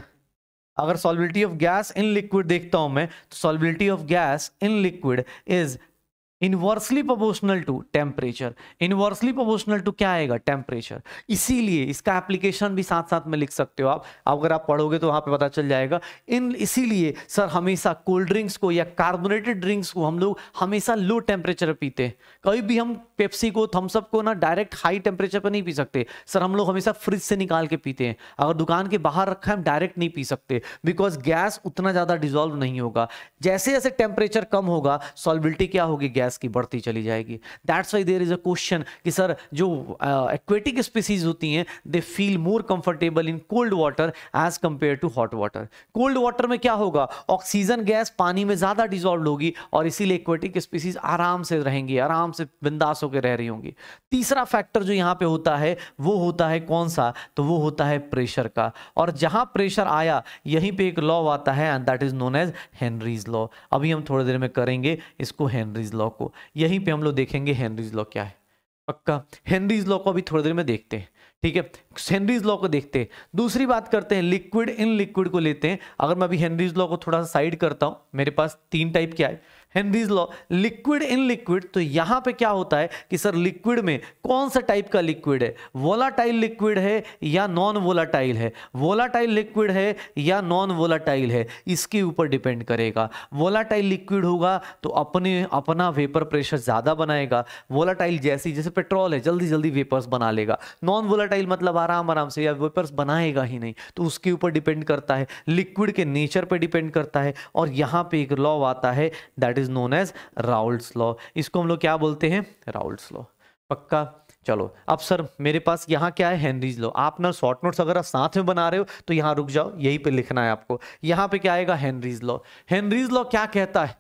अगर solubility of gas in liquid देखता हूं मैं तो solubility of gas in liquid is inversely proportional to temperature inversely proportional to क्या आएगा temperature इसीलिए इसका application भी साथ साथ में लिख सकते हो आप अगर आप पढ़ोगे तो वहाँ पे पता चल जाएगा इन इसीलिए सर हमेशा कोल्ड ड्रिंक्स को या कार्बोनेटेड ड्रिंक्स को हम लोग हमेशा लो टेम्परेचर पीते हैं कभी भी हम पेप्सी को थम्सअप को ना डायरेक्ट हाई टेम्परेचर पर नहीं पी सकते सर हम लोग हमेशा फ्रिज से निकाल के पीते हैं अगर दुकान के बाहर रखा है हम डायरेक्ट नहीं पी सकते बिकॉज गैस उतना ज़्यादा डिजोल्व नहीं होगा जैसे जैसे टेम्परेचर कम होगा सॉलिबिलिटी क्या होगी गैस गैस की बढ़ती चली जाएगी that's why there is a question कि सर जो एक्वेटिक uh, स्पीसीज होती हैं they feel more comfortable in cold water as compare to hot water cold water में क्या होगा ऑक्सीजन गैस पानी में ज़्यादा डिजॉल्व होगी और इसीलिए एक्वेटिक स्पीसीज आराम से रहेंगी आराम से बिंदास होकर रह रही होंगी तीसरा फैक्टर जो यहाँ पे होता है वो होता है कौन सा तो वो होता है प्रेशर का और जहां प्रेशर आया यहीं पे एक लॉ आता है and that is known as Henry's law अभी हम थोड़ी देर में करेंगे इसको हेनरीज लॉ को को यहीं पे हम लोग देखेंगे हेनरीज लॉ क्या है पक्का हेनरीज लॉ को अभी थोड़ी देर में देखते हैं ठीक है हेनरीज लॉ को देखते हैं दूसरी बात करते हैं लिक्विड इन लिक्विड को लेते हैं अगर मैं अभी हेनरीज लॉ को थोड़ा सा साइड करता हूँ मेरे पास तीन टाइप क्या है Henry's law liquid in liquid तो यहां पे क्या होता है कि सर लिक्विड में कौन सा टाइप का लिक्विड है वोलाटाइल लिक्विड है या नॉन वोलाटाइल है वोलाटाइल लिक्विड है या नॉन वोलाटाइल है इसके ऊपर डिपेंड करेगा वोलाटाइल लिक्विड होगा तो अपने अपना वेपर प्रेशर ज़्यादा बनाएगा वोलाटाइल जैसी जैसे पेट्रोल है जल्दी जल्दी वेपर्स बना लेगा नॉन वोलाटाइल मतलब आराम आराम से या वेपर्स बनाएगा ही नहीं तो उसके ऊपर डिपेंड करता है लिक्विड के नेचर पर डिपेंड करता है और यहाँ पे एक लॉ आता है that is is known as Raoult's law इसको हम लोग क्या बोलते हैं राउल्स लॉ पक्का चलो अब सर मेरे पास यहाँ क्या है हेनरीज लॉ आप ना शॉर्ट नोट्स अगर आप साथ में बना रहे हो तो यहाँ रुक जाओ यहीं पे लिखना है आपको यहाँ पे क्या आएगा हेनरीज लॉ हेनरीज लॉ क्या कहता है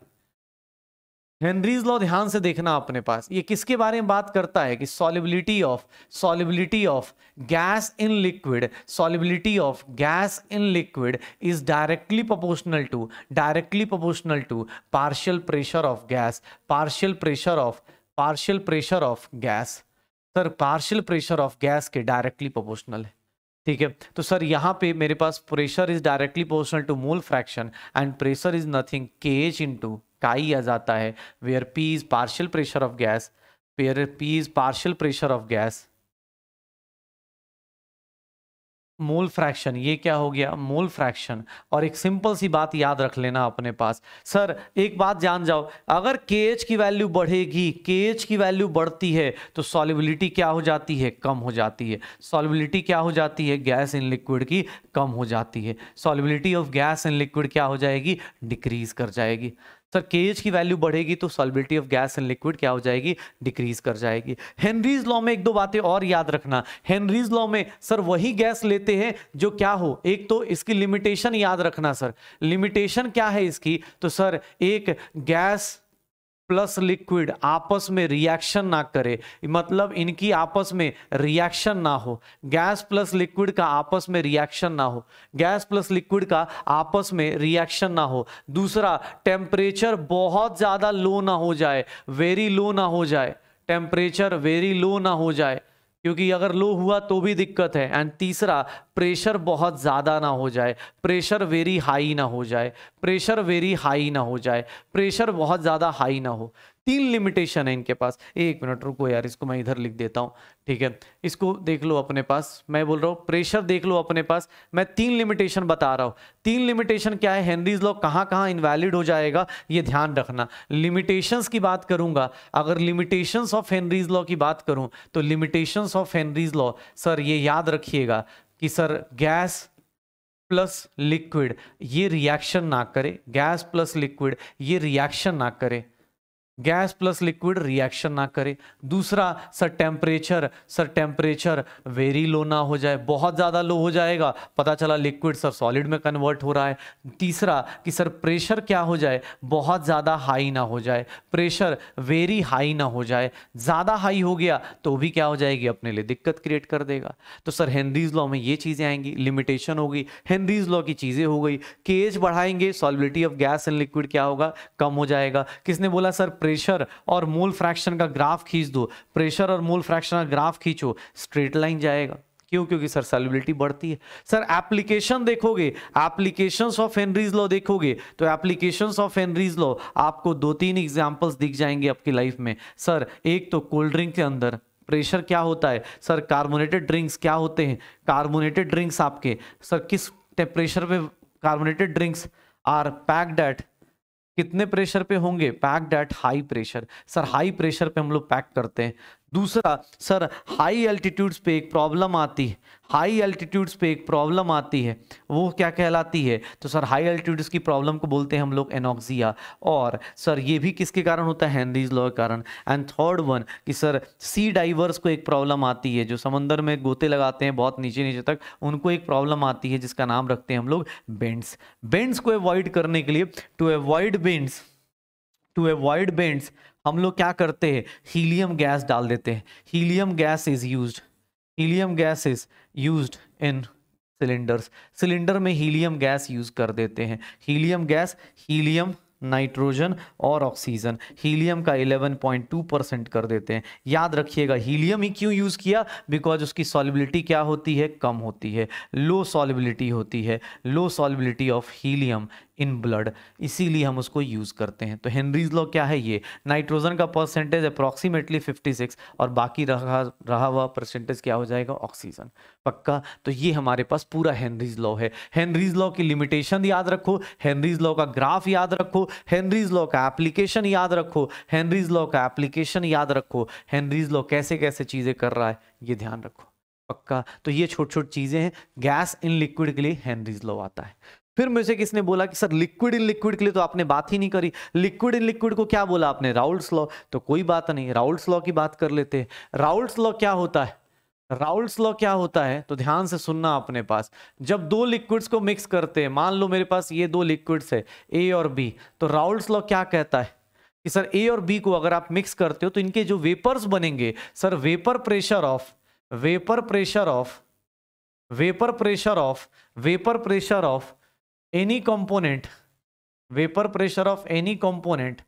हेनरीज लॉ ध्यान से देखना अपने पास ये किसके बारे में बात करता है कि solubility of solubility of gas in liquid solubility of gas in liquid is directly proportional to directly proportional to partial pressure of gas partial pressure of partial pressure of gas sir partial pressure of gas के directly proportional है ठीक है तो sir यहाँ पे मेरे पास pressure is directly proportional to mole fraction and pressure is nothing K H into chi आ जाता है where P is partial pressure of gas where P is partial pressure of gas mole fraction ये क्या हो गया mole fraction और एक simple सी बात याद रख लेना अपने पास सर एक बात जान जाओ अगर के एच की वैल्यू बढ़ेगी के एच की वैल्यू बढ़ती है तो सॉलिबिलिटी क्या हो जाती है कम हो जाती है सॉलिबिलिटी क्या हो जाती है गैस इन लिक्विड की कम हो जाती है solubility of gas in liquid क्या हो जाएगी डिक्रीज कर जाएगी सर केज की वैल्यू बढ़ेगी तो solubility of gas and liquid क्या हो जाएगी डिक्रीज कर जाएगी हेनरीज लॉ में एक दो बातें और याद रखना हेनरीज लॉ में सर वही गैस लेते हैं जो क्या हो एक तो इसकी लिमिटेशन याद रखना सर लिमिटेशन क्या है इसकी तो सर एक गैस प्लस लिक्विड आपस में रिएक्शन ना करे मतलब इनकी आपस में रिएक्शन ना हो गैस प्लस लिक्विड का आपस में रिएक्शन ना हो गैस प्लस लिक्विड का आपस में रिएक्शन ना हो दूसरा टेम्परेचर बहुत ज़्यादा लो ना हो जाए वेरी लो ना हो जाए टेम्परेचर वेरी लो ना हो जाए क्योंकि अगर लो हुआ तो भी दिक्कत है एंड तीसरा प्रेशर बहुत ज़्यादा ना हो जाए प्रेशर वेरी हाई ना हो जाए प्रेशर वेरी हाई ना हो जाए प्रेशर बहुत ज़्यादा हाई ना हो तीन लिमिटेशन है इनके पास एक मिनट रुको यार इसको मैं इधर लिख देता हूँ ठीक है इसको देख लो अपने पास मैं बोल रहा हूँ प्रेशर देख लो अपने पास मैं तीन लिमिटेशन बता रहा हूँ तीन लिमिटेशन क्या है हेनरीज लॉ कहाँ कहाँ इनवैलिड हो जाएगा ये ध्यान रखना लिमिटेशंस की बात करूँगा अगर लिमिटेशंस ऑफ हेनरीज लॉ की बात करूँ तो limitations of Henry's law sir ये याद रखिएगा कि सर गैस प्लस लिक्विड ये रिएक्शन ना करे गैस प्लस लिक्विड ये रिएक्शन ना करे गैस प्लस लिक्विड रिएक्शन ना करे दूसरा sir temperature sir temperature very low ना हो जाए बहुत ज़्यादा लो हो जाएगा पता चला लिक्विड सर सॉलिड में कन्वर्ट हो रहा है तीसरा कि सर प्रेशर क्या हो जाए बहुत ज़्यादा हाई ना हो जाए प्रेशर वेरी हाई ना हो जाए ज़्यादा हाई हो गया तो भी क्या हो जाएगी अपने लिए दिक्कत क्रिएट कर देगा तो सर हेनरीज लॉ में ये चीज़ें आएंगी लिमिटेशन होगी हेनरीज लॉ की चीज़ें हो गई केज बढ़ाएंगे solubility of gas and liquid क्या होगा कम हो जाएगा किसने बोला सर प्रेशर प्रेशर और मूल फ्रैक्शन का ग्राफ खींच दो प्रेशर और मूल फ्रैक्शन का ग्राफ खींचो स्ट्रेट लाइन जाएगा क्यों क्योंकि सर सेलिबिलिटी बढ़ती है सर एप्लीकेशन देखोगे एप्लीकेशंस ऑफ हेनरीज लॉ देखोगे तो एप्लीकेशंस ऑफ हेनरीज लॉ आपको दो तीन एग्जांपल्स दिख जाएंगे आपकी लाइफ में सर एक तो कोल्ड ड्रिंक के अंदर प्रेशर क्या होता है सर कार्बोनेटेड ड्रिंक्स क्या होते हैं कार्बोनेटेड ड्रिंक्स आपके सर किस टेम्परेचर पे carbonated drinks are packed at कितने प्रेशर पे होंगे packed at high pressure sir high pressure पे हम लोग पैक करते हैं दूसरा सर हाई अल्टीट्यूड्स पे एक प्रॉब्लम आती है हाई अल्टीट्यूड्स पे एक प्रॉब्लम आती है वो क्या कहलाती है तो सर हाई अल्टीट्यूड्स की प्रॉब्लम को बोलते हैं हम लोग एनोक्सिया और सर ये भी किसके कारण होता है हेनरीज लॉ के कारण एंड थर्ड वन कि सर सी डाइवर्स को एक प्रॉब्लम आती है जो समंदर में गोते लगाते हैं बहुत नीचे नीचे तक उनको एक प्रॉब्लम आती है जिसका नाम रखते हैं हम लोग बेंड्स बेंड्स को अवॉइड करने के लिए to avoid bends to avoid bends हम लोग क्या करते हैं हीलियम गैस डाल देते हैं helium gas is use helium gas is use in cylinders cylinder में हीलियम गैस यूज कर देते हैं हीलियम गैस हीलियम नाइट्रोजन और ऑक्सीजन हीलियम का 11.2 परसेंट कर देते हैं याद रखिएगा हीलियम ही क्यों यूज़ किया बिकॉज उसकी सॉलिबिलिटी क्या होती है कम होती है लो सॉलिबिलिटी होती है low solubility of helium in blood इसीलिए हम उसको यूज़ करते हैं तो हेनरीज लॉ क्या है ये नाइट्रोजन का परसेंटेज अप्रॉक्सीमेटली 56 और बाकी रहा रहा हुआ परसेंटेज क्या हो जाएगा ऑक्सीजन पक्का तो ये हमारे पास पूरा हेनरीज लॉ है हेनरीज लॉ की लिमिटेशन याद रखो हेनरीज लॉ का ग्राफ याद रखो हेनरीज लॉ का एप्लीकेशन याद रखो हेनरीज लॉ का एप्लीकेशन याद रखो हेनरीज लॉ कैसे कैसे चीज़ें कर रहा है ये ध्यान रखो पक्का तो ये छोटी छोटी चीज़ें हैं गैस इन लिक्विड के लिए हेनरीज लॉ आता है फिर मुझे किसने बोला कि सर लिक्विड इन लिक्विड के लिए तो आपने बात ही नहीं करी लिक्विड इन लिक्विड को क्या बोला आपने राउल्स लॉ तो कोई बात नहीं राउल्स लॉ की बात कर लेते हैं राउल्स लॉ क्या होता है राउल्स लॉ क्या होता है तो ध्यान से सुनना अपने पास जब दो लिक्विड्स को मिक्स करते हैं मान लो मेरे पास ये दो लिक्विड्स है ए और बी तो राउल्स लॉ क्या कहता है कि सर ए और बी को अगर आप मिक्स करते हो तो इनके जो वेपर्स बनेंगे sir vapour pressure of vapour pressure of vapour pressure of vapour pressure of any component vapor pressure of any component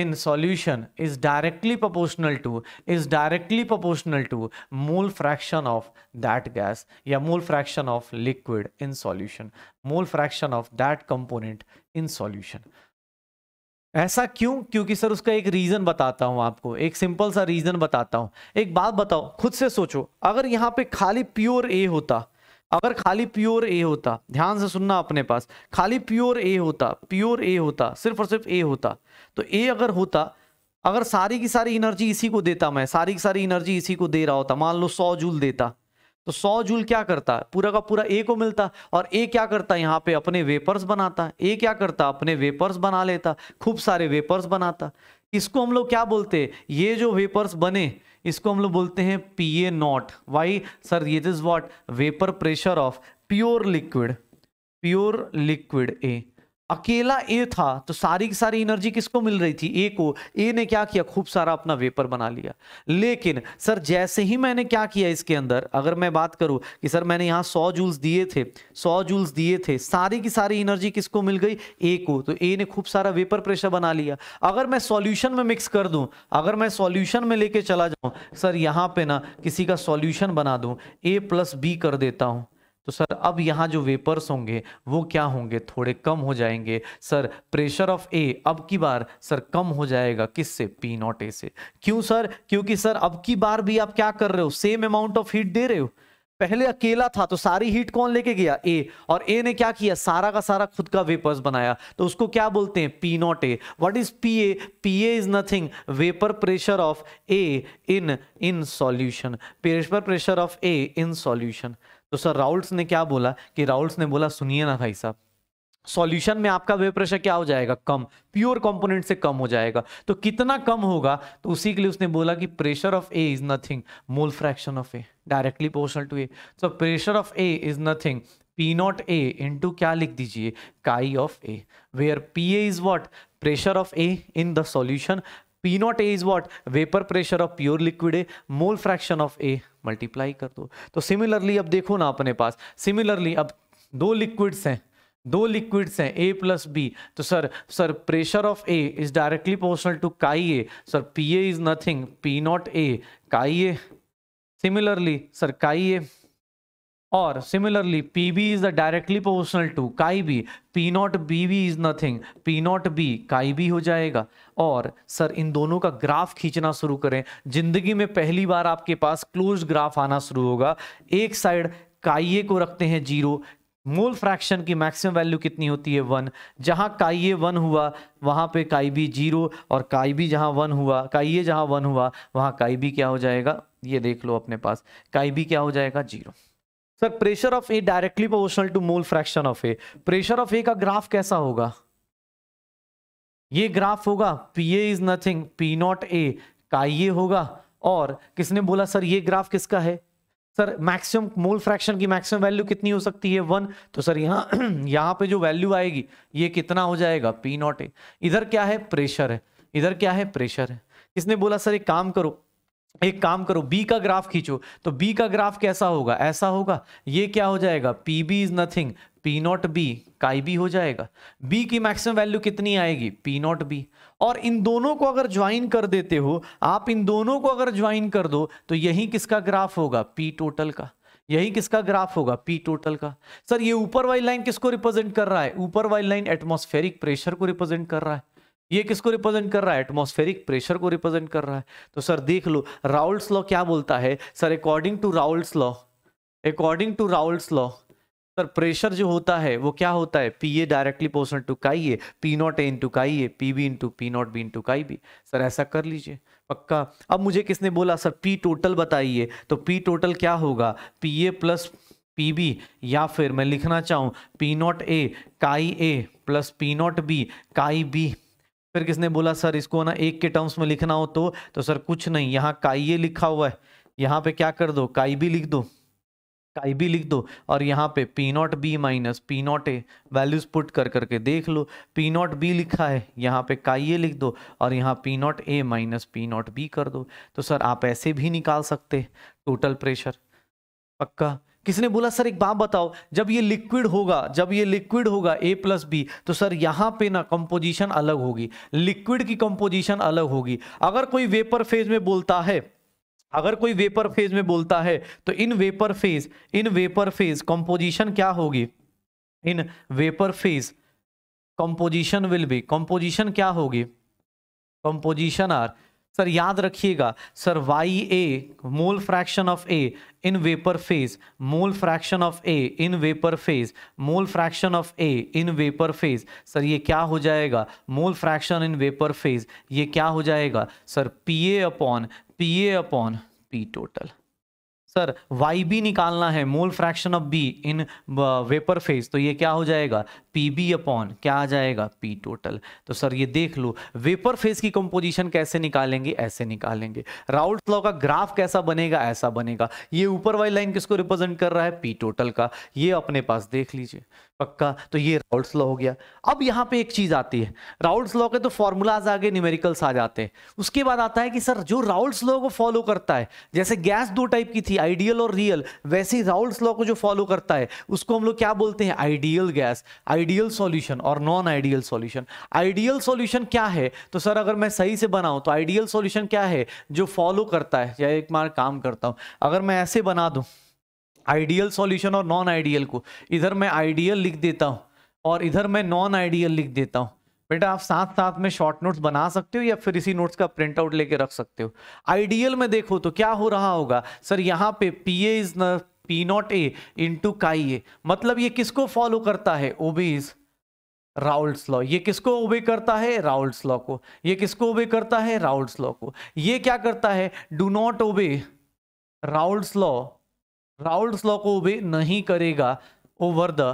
in solution is directly proportional to is directly proportional to mole fraction of that gas yeah mole fraction of liquid in solution mole fraction of that component in solution ऐसा क्यों क्योंकि sir उसका एक reason बताता हूं आपको एक simple सा रीजन बताता हूं एक बात बताओ खुद से सोचो अगर यहां पे खाली प्योर ए होता अगर खाली प्योर ए होता ध्यान से सुनना अपने पास खाली प्योर ए होता प्योर ए होता सिर्फ और सिर्फ ए होता तो ए अगर होता अगर सारी की सारी एनर्जी इसी को देता मैं सारी की सारी एनर्जी इसी को दे रहा होता मान लो सौ जूल देता तो सौ जूल क्या करता पूरा का पूरा ए को मिलता और ए क्या करता यहाँ पे अपने वेपर्स बनाता ए क्या करता अपने वेपर्स बना लेता खूब सारे वेपर्स बनाता इसको हम लोग क्या बोलते ये जो वेपर्स बने इसको हम लोग बोलते हैं P A naught why sir ये is what vapour pressure of pure liquid pure liquid A अकेला ए था तो सारी की सारी एनर्जी किसको मिल रही थी ए को ए ने क्या किया खूब सारा अपना वेपर बना लिया लेकिन सर जैसे ही मैंने क्या किया इसके अंदर अगर मैं बात करूं कि सर मैंने यहाँ सौ जूल्स दिए थे सौ जूल्स दिए थे सारी की सारी एनर्जी किसको मिल गई ए को तो ए ने खूब सारा वेपर प्रेशर बना लिया अगर मैं सोल्यूशन में मिक्स कर दूं अगर मैं सोल्यूशन में लेके चला जाऊं सर यहाँ पे ना किसी का सॉल्यूशन बना दू ए प्लस बी कर देता हूं तो सर अब यहाँ जो वेपर्स होंगे वो क्या होंगे थोड़े कम हो जाएंगे सर प्रेशर ऑफ ए अब की बार सर कम हो जाएगा किससे पी नॉट ए से क्यों सर क्योंकि सर अब की बार भी आप क्या कर रहे हो सेम अमाउंट ऑफ हीट दे रहे हो पहले अकेला था तो सारी हीट कौन लेके गया ए और ए ने क्या किया सारा का सारा खुद का वेपर्स बनाया तो उसको क्या बोलते हैं P naught A what is P A P A is nothing vapour pressure of A in in solution pressure pressure of A in solution तो सर राउल्स ने क्या बोला कि राउल्स ने बोला सुनिए ना भाई साहब सॉल्यूशन में आपका वेव प्रेशर क्या हो जाएगा कम प्योर कंपोनेंट से कम हो जाएगा तो कितना कम होगा तो उसी के लिए उसने बोला कि pressure of A is nothing mole fraction of A directly proportional to A so pressure of A is nothing P naught A into क्या लिख दीजिए chi of A where P A is what pressure of A in the solution P naught A is what vapour pressure of pure liquid A mole fraction of A multiply कर दो तो similarly अब देखो ना अपने पास similarly अब दो liquids हैं दो लिक्विड्स हैं ए प्लस बी तो sir sir pressure of A is directly proportional to chi A sir P A is nothing P naught A chi A similarly sir chi A और similarly P B is the directly proportional to chi B P naught B V is nothing P naught B chi B हो जाएगा और sir इन दोनों का graph खींचना शुरू करें जिंदगी में पहली बार आपके पास क्लोज ग्राफ आना शुरू होगा एक साइड काइए को रखते हैं जीरो मोल फ्रैक्शन की मैक्सिमम वैल्यू कितनी होती है वन जहाँ काइए वन हुआ वहाँ पे काई बी जीरो और काई बी जहाँ वन हुआ काइए जहाँ वन हुआ वहाँ काई बी क्या हो जाएगा ये देख लो अपने पास काई बी क्या हो जाएगा zero sir pressure of A directly proportional to mole fraction of A pressure of A का ग्राफ कैसा होगा ये ग्राफ होगा P A is nothing P naught A का ये होगा और किसने बोला सर ये ग्राफ किसका है सर मैक्सिमम मोल फ्रैक्शन की मैक्सिमम वैल्यू कितनी हो सकती है वन तो सर यहाँ यहाँ पे जो वैल्यू आएगी ये कितना हो जाएगा पी नॉट ए इधर क्या है प्रेशर है इधर क्या है प्रेशर है किसने बोला सर एक काम करो एक काम करो बी का ग्राफ खींचो तो बी का ग्राफ कैसा होगा ऐसा होगा ये क्या हो जाएगा P B is nothing P naught B chi B हो जाएगा बी की मैक्सिमम वैल्यू कितनी आएगी पी नॉट बी और इन दोनों को अगर ज्वाइन कर देते हो आप इन दोनों को अगर ज्वाइन कर दो तो यही किसका ग्राफ होगा पी टोटल का यही किसका ग्राफ होगा पी टोटल का सर ये ऊपर वाली लाइन किसको रिप्रेजेंट कर रहा है ऊपर वाली लाइन एटमोस्फेरिक प्रेशर को रिप्रेजेंट कर रहा है ये किसको रिप्रेजेंट कर रहा है एटमॉस्फेरिक प्रेशर को रिप्रेजेंट कर रहा है तो सर देख लो राउल्स लॉ क्या बोलता है sir according to Raoult's law according to Raoult's law sir pressure जो होता है वो क्या होता है P A directly proportion to chi A P naught A into chi A P B into P naught B into chi B sir ऐसा कर लीजिए पक्का अब मुझे किसने बोला सर पी टोटल बताइए तो पी टोटल क्या होगा P A plus P B या फिर मैं लिखना चाहूँ P naught A chi A plus P naught B chi B फिर किसने बोला सर इसको ना एक के टर्म्स में लिखना हो तो तो सर कुछ नहीं यहाँ ये लिखा हुआ है यहाँ पे क्या कर दो काई भी लिख दो काई भी लिख दो और यहाँ पे P naught B minus P naught A values put कर करके देख लो पी नॉट बी लिखा है यहाँ पे काइए लिख दो और यहाँ P naught A minus P naught B कर दो तो सर आप ऐसे भी निकाल सकते टोटल प्रेशर पक्का किसी ने बोला सर एक बात बताओ जब ये लिक्विड होगा जब ये लिक्विड होगा ए प्लस बी तो सर यहाँ पे ना कंपोजिशन अलग होगी लिक्विड की कंपोजिशन अलग होगी अगर कोई वेपर फेज में बोलता है अगर कोई वेपर फेज में बोलता है तो in vapour phase in vapour phase composition क्या होगी in vapour phase composition will be composition क्या होगी कंपोजिशन आर सर याद रखिएगा sir Y A mole fraction of A in vapour phase mole fraction of A in vapour phase mole fraction of A in vapour phase sir ये क्या हो जाएगा mole fraction in vapour phase ये क्या हो जाएगा sir P A upon P A upon P total sir Y B निकालना है mole fraction of B in vapour phase तो ये क्या हो जाएगा पी बी अपॉन क्या आ जाएगा पी टोटल तो सर ये देख लो वेपर फेज की कंपोजिशन कैसे निकालेंगे ऐसे निकालेंगे राउल्ट लॉ का ग्राफ कैसा बनेगा ऐसा बनेगा ये ऊपर वाली लाइन किसको रिप्रेजेंट कर रहा है पी टोटल का ये अपने पास देख लीजिए पक्का तो ये राउल्स लॉ हो गया अब यहाँ पे एक चीज़ आती है राउल्स लॉ के तो फॉर्मूलाज आगे न्यूमेरिकल्स आ जाते हैं उसके बाद आता है कि सर जो राउल्स लॉ को फॉलो करता है जैसे गैस दो टाइप की थी आइडियल और रियल वैसे ही राउल्स लॉ को जो फॉलो करता है उसको हम लोग क्या बोलते हैं आइडियल गैस आइडियल सोल्यूशन और non ideal solution ideal solution क्या है तो सर अगर मैं सही से बनाऊँ तो आइडियल सोल्यूशन क्या है जो फॉलो करता है या एक बार काम करता हूँ अगर मैं ऐसे बना दूँ आइडियल सॉल्यूशन और नॉन आइडियल को इधर मैं आइडियल लिख देता हूँ और इधर मैं नॉन आइडियल लिख देता हूँ बेटा आप साथ साथ में शॉर्ट नोट्स बना सकते हो या फिर इसी नोट्स का प्रिंट आउट लेके रख सकते हो आइडियल में देखो तो क्या हो रहा होगा सर यहाँ पे P A is P naught A into chi A मतलब ये किसको फॉलो करता है ओबीज राउल्स लॉ ये किसको ओबे करता है राउल्स लॉ को ये किसको ओबे करता है राउल्स लॉ को ये क्या करता है do not obey Raoult's law Raoult's law को ओबे नहीं करेगा over the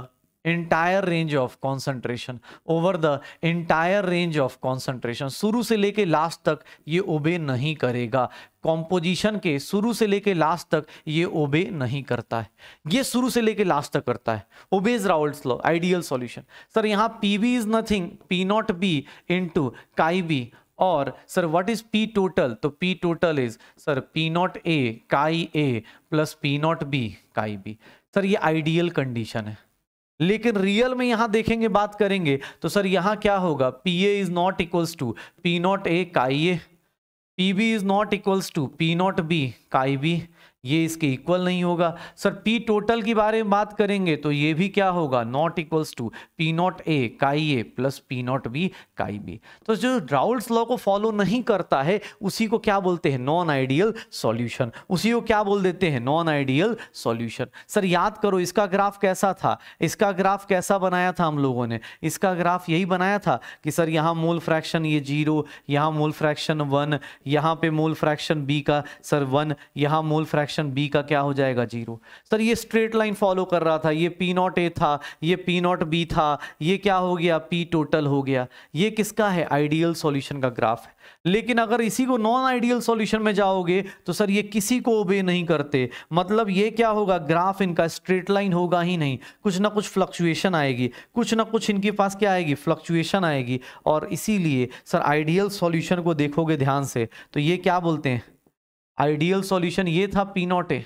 entire range of concentration over the entire range of concentration शुरू से लेके लास्ट तक ये ओबे नहीं करेगा कॉम्पोजिशन के शुरू से लेके लास्ट तक ये ओबे नहीं करता है ये शुरू से लेके लास्ट तक करता है obeys Raoult's law ideal solution sir यहाँ P B is nothing P naught B into chi B और sir what is P total तो P total is sir P naught A chi A plus P naught B chi B sir ये ideal condition है लेकिन real में यहां देखेंगे बात करेंगे तो सर यहां क्या होगा P A is not equals to P naught A chi A P B is not equals to P naught B chi B ये इसके इक्वल नहीं होगा सर पी टोटल के बारे में बात करेंगे तो ये भी क्या होगा not equals to P naught A chi A plus P naught B chi B तो जो राउल्स लॉ को फॉलो नहीं करता है उसी को क्या बोलते हैं नॉन आइडियल सॉल्यूशन उसी को क्या बोल देते हैं नॉन आइडियल सॉल्यूशन सर याद करो इसका ग्राफ कैसा था इसका ग्राफ कैसा बनाया था हम लोगों ने इसका ग्राफ यही बनाया था कि सर यहाँ मोल फ्रैक्शन ये जीरो यहाँ मोल फ्रैक्शन वन यहाँ पे मोल फ्रैक्शन बी का सर वन यहाँ मोल फ्रैक्शन फ्रैक्शन बी का क्या हो जाएगा जीरो सर ये स्ट्रेट लाइन फॉलो कर रहा था ये पी नॉट ए था ये पी नॉट बी था ये क्या हो गया पी टोटल हो गया ये किसका है आइडियल सॉल्यूशन का ग्राफ है लेकिन अगर इसी को नॉन आइडियल सॉल्यूशन में जाओगे तो सर ये किसी को ओबे नहीं करते मतलब ये क्या होगा ग्राफ इनका स्ट्रेट लाइन होगा ही नहीं कुछ ना कुछ फ्लक्चुएशन आएगी कुछ ना कुछ इनके पास क्या आएगी फ्लक्चुएशन आएगी और इसीलिए सर आइडियल सॉल्यूशन को देखोगे ध्यान से तो ये क्या बोलते हैं आइडियल सॉल्यूशन ये था P naught A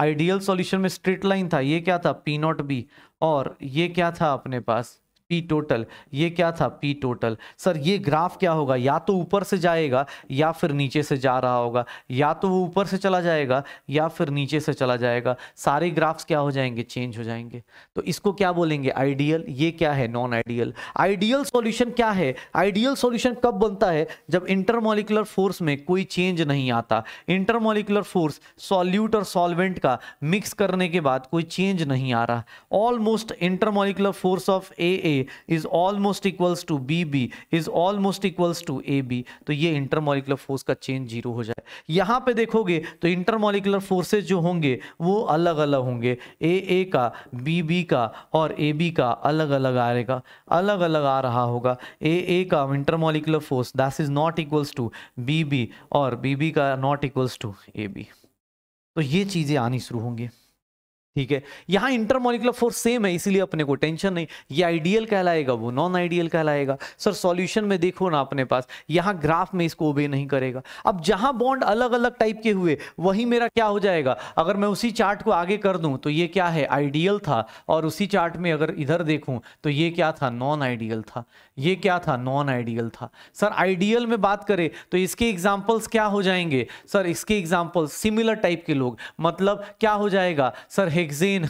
ideal solution में स्ट्रेट लाइन था ये क्या था पी नॉट बी और ये क्या था अपने पास पी टोटल ये क्या था पी टोटल सर ये ग्राफ क्या होगा या तो ऊपर से जाएगा या फिर नीचे से जा रहा होगा या तो वो ऊपर से चला जाएगा या फिर नीचे से चला जाएगा सारे ग्राफ्स क्या हो जाएंगे चेंज हो जाएंगे तो इसको क्या बोलेंगे आइडियल ये क्या है नॉन आइडियल आइडियल सॉल्यूशन क्या है आइडियल सॉल्यूशन कब बनता है जब इंटरमोलिकुलर फोर्स में कोई चेंज नहीं आता इंटरमोलिकुलर फोर्स सॉल्यूट और सॉल्वेंट का मिक्स करने के बाद कोई चेंज नहीं आ रहा almost intermolecular force of A A is almost equals to B B is almost equals to A B तो ये इंटरमोलिकुलर फोर्स का चेंज जीरो हो जाए यहाँ पे देखोगे तो इंटरमोलिकुलर फोर्सेज जो होंगे वो अलग अलग होंगे ए ए का बी बी का और ए बी का अलग अलग आएगा अलग अलग आ रहा होगा ए ए का intermolecular force that is not equals to B B और बी बी का not equals to A B तो ये चीज़ें आनी शुरू होंगी ठीक है यहाँ इंटरमोलिकुलर फोर्स सेम है इसीलिए अपने को टेंशन नहीं ये आइडियल कहलाएगा वो नॉन आइडियल कहलाएगा सर सॉल्यूशन में देखो ना अपने पास यहाँ ग्राफ में इसको ओबे नहीं करेगा अब जहां बॉन्ड अलग अलग टाइप के हुए वही मेरा क्या हो जाएगा अगर मैं उसी चार्ट को आगे कर दूं तो ये क्या है आइडियल था और उसी चार्ट में अगर इधर देखूं तो ये क्या था नॉन आइडियल था ये क्या था नॉन आइडियल था सर आइडियल में बात करें तो इसके एग्जाम्पल्स क्या हो जाएंगे सर इसके एग्जाम्पल्स सिमिलर टाइप के लोग मतलब क्या हो जाएगा सर हेक्सेन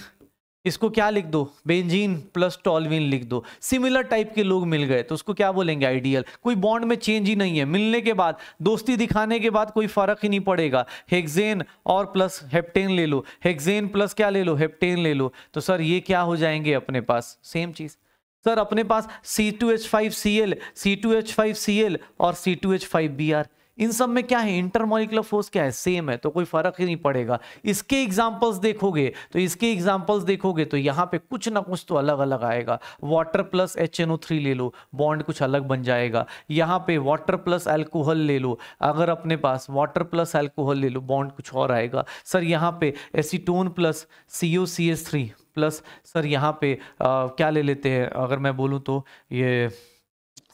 इसको क्या लिख दो बेंजीन प्लस टॉलविन लिख दो सिमिलर टाइप के लोग मिल गए तो उसको क्या बोलेंगे आइडियल कोई बॉन्ड में चेंज ही नहीं है मिलने के बाद दोस्ती दिखाने के बाद कोई फर्क ही नहीं पड़ेगा हेक्सेन और प्लस हेप्टेन ले लो हेक्सेन प्लस क्या ले लो हेप्टेन ले लो तो सर ये क्या हो जाएंगे अपने पास सेम चीज़ सर अपने पास C two H five C L C two H five C L और C two H five B R इन सब में क्या है इंटरमोलिकुलर फोर्स क्या है सेम है तो कोई फर्क ही नहीं पड़ेगा इसके एग्जाम्पल्स देखोगे तो इसके एग्जाम्पल्स देखोगे तो यहाँ पे कुछ ना कुछ तो अलग अलग आएगा वाटर प्लस एच थ्री ले लो बॉन्ड कुछ अलग बन जाएगा यहाँ पे वाटर प्लस एल्कोहल ले लो अगर अपने पास वाटर प्लस एल्कोहल ले लो बॉन्ड कुछ और आएगा सर यहाँ पे acetone plus C O C S three plus sir यहाँ पे आ, क्या ले लेते हैं अगर मैं बोलूँ तो ये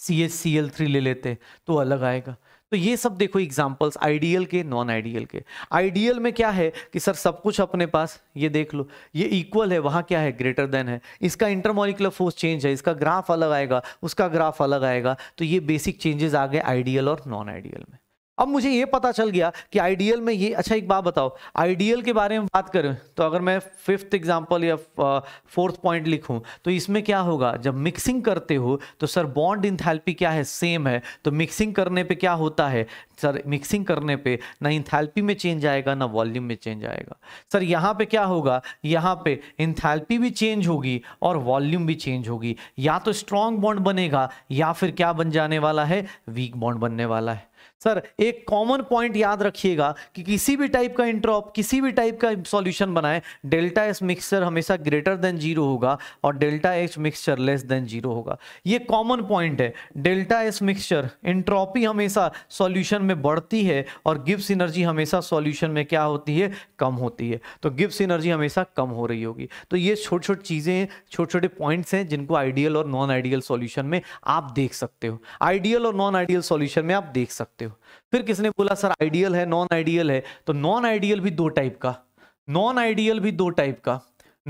C H C L three ले लेते हैं तो अलग आएगा तो ये सब देखो एग्जाम्पल्स आइडियल के नॉन आइडियल के आइडियल में क्या है कि सर सब कुछ अपने पास ये देख लो ये इक्वल है वहाँ क्या है ग्रेटर देन है इसका इंटरमोलिकुलर फोर्स चेंज है इसका ग्राफ अलग आएगा उसका ग्राफ अलग आएगा तो ये बेसिक चेंजेस आ गए आइडियल और नॉन आइडियल में अब मुझे ये पता चल गया कि आइडियल में ये अच्छा एक बात बताओ आइडियल के बारे में बात करें तो अगर मैं फिफ्थ एग्जांपल या फोर्थ पॉइंट लिखूं तो इसमें क्या होगा जब मिक्सिंग करते हो तो सर बॉन्ड इंथैल्पी क्या है सेम है तो मिक्सिंग करने पे क्या होता है सर मिक्सिंग करने पे ना इंथैल्पी में चेंज आएगा ना वॉल्यूम में चेंज आएगा सर यहाँ पे क्या होगा यहाँ पे इंथैल्पी भी चेंज होगी और वॉल्यूम भी चेंज होगी या तो स्ट्रांग बॉन्ड बनेगा या फिर क्या बन जाने वाला है वीक बॉन्ड बनने वाला है सर एक कॉमन पॉइंट याद रखिएगा कि किसी भी टाइप का इंट्रॉप किसी भी टाइप का सॉल्यूशन बनाए डेल्टा एस मिक्सचर हमेशा ग्रेटर देन जीरो होगा और delta H mixture less than zero होगा ये कॉमन पॉइंट है डेल्टा एस मिक्सचर इंट्रॉपी हमेशा सॉल्यूशन में बढ़ती है और गिब्स एनर्जी हमेशा सॉल्यूशन में क्या होती है कम होती है तो गिब्स एनर्जी हमेशा कम हो रही होगी तो ये छोटी छोटी चीज़ें छोटे छोटे पॉइंट्स हैं जिनको आइडियल और नॉन आइडियल सोल्यूशन में आप देख सकते हो आइडियल और नॉन आइडियल सोल्यूशन में आप देख सकते हो हो फिर किसने बोला सर आइडियल है नॉन आइडियल है तो नॉन आइडियल भी दो टाइप का नॉन आइडियल भी दो टाइप का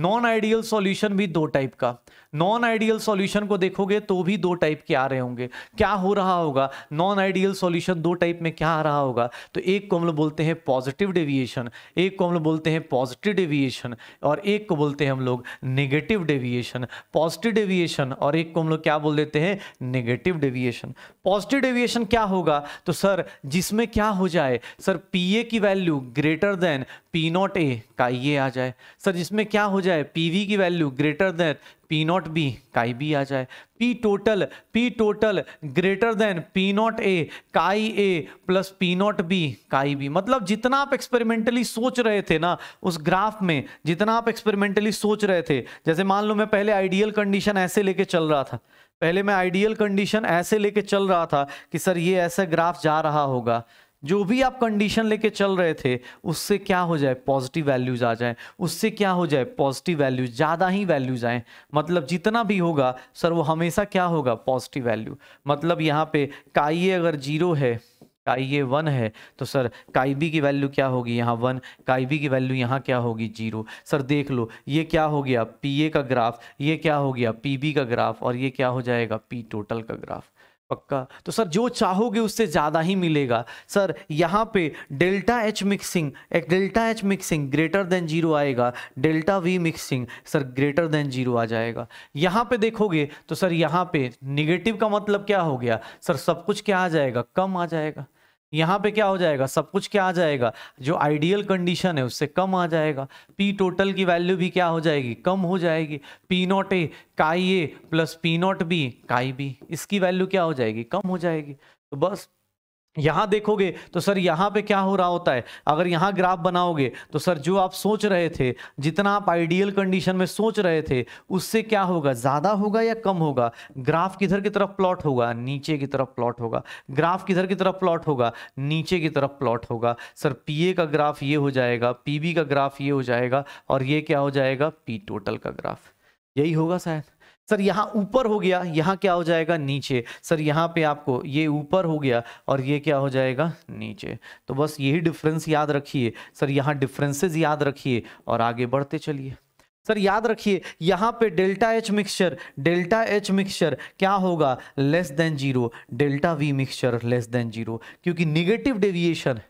नॉन आइडियल सॉल्यूशन भी दो टाइप का नॉन आइडियल सॉल्यूशन को देखोगे तो भी दो टाइप के आ रहे होंगे क्या हो रहा होगा नॉन आइडियल सॉल्यूशन दो टाइप में क्या आ रहा होगा तो एक को हम लोग बोलते हैं पॉजिटिव डेविएशन एक को हम लोग बोलते हैं पॉजिटिव डेविएशन और एक को बोलते हैं हम लोग नेगेटिव डेविएशन पॉजिटिव डेविएशन और एक को हम लोग क्या बोल देते हैं नेगेटिव डेविएशन पॉजिटिव डेविएशन क्या होगा तो सर जिसमें क्या हो जाए सर पी ए की value greater than P naught A का ये आ जाए सर जिसमें क्या हो जाए पी वी की value greater than P naught B chi B आ जाए P total P total greater than P naught A chi A plus P naught B chi B मतलब जितना आप एक्सपेरिमेंटली सोच रहे थे ना उस ग्राफ में जितना आप एक्सपेरिमेंटली सोच रहे थे जैसे मान लो मैं पहले आइडियल कंडीशन ऐसे लेके चल रहा था पहले मैं आइडियल कंडीशन ऐसे लेके चल रहा था कि सर ये ऐसा ग्राफ जा रहा होगा जो भी आप कंडीशन लेके चल रहे थे उससे क्या हो जाए पॉजिटिव वैल्यूज आ जाए उससे क्या हो जाए पॉजिटिव वैल्यूज ज़्यादा ही वैल्यूज आए मतलब जितना भी होगा सर वो हमेशा क्या होगा पॉजिटिव वैल्यू मतलब यहाँ पे काइए अगर जीरो है काइए वन है तो सर काइबी की वैल्यू क्या होगी यहाँ वन काइबी की वैल्यू यहाँ क्या होगी जीरो सर देख लो ये क्या हो गया पी ए का ग्राफ ये क्या हो गया पी बी का ग्राफ और ये क्या हो जाएगा पी टोटल का ग्राफ पक्का तो सर जो चाहोगे उससे ज़्यादा ही मिलेगा सर यहाँ पे डेल्टा एच मिक्सिंग एक delta H mixing greater than zero आएगा delta V mixing sir greater than zero आ जाएगा यहाँ पे देखोगे तो सर यहाँ पे निगेटिव का मतलब क्या हो गया सर सब कुछ क्या आ जाएगा कम आ जाएगा यहाँ पे क्या हो जाएगा सब कुछ क्या आ जाएगा जो आइडियल कंडीशन है उससे कम आ जाएगा पी टोटल की वैल्यू भी क्या हो जाएगी कम हो जाएगी P naught A chi A plus P naught B chi B इसकी वैल्यू क्या हो जाएगी कम हो जाएगी तो बस यहाँ देखोगे तो सर यहाँ पे क्या हो रहा होता है अगर यहाँ ग्राफ बनाओगे तो सर जो आप सोच रहे थे जितना आप आइडियल कंडीशन में सोच रहे थे उससे क्या होगा ज़्यादा होगा या कम होगा ग्राफ किधर की तरफ प्लॉट होगा नीचे की तरफ प्लॉट होगा ग्राफ किधर की तरफ प्लॉट होगा नीचे की तरफ प्लॉट होगा सर पी का ग्राफ ये हो जाएगा पी का ग्राफ ये हो जाएगा और ये क्या हो जाएगा पी टोटल का ग्राफ यही होगा शायद सर यहाँ ऊपर हो गया यहाँ क्या हो जाएगा नीचे सर यहाँ पे आपको ये ऊपर हो गया और ये क्या हो जाएगा नीचे तो बस यही डिफरेंस याद रखिए सर यहाँ डिफरेंसेस याद रखिए और आगे बढ़ते चलिए सर याद रखिए यहाँ पे delta H mixture delta H mixture क्या होगा less than zero delta V mixture less than zero क्योंकि निगेटिव डेविएशन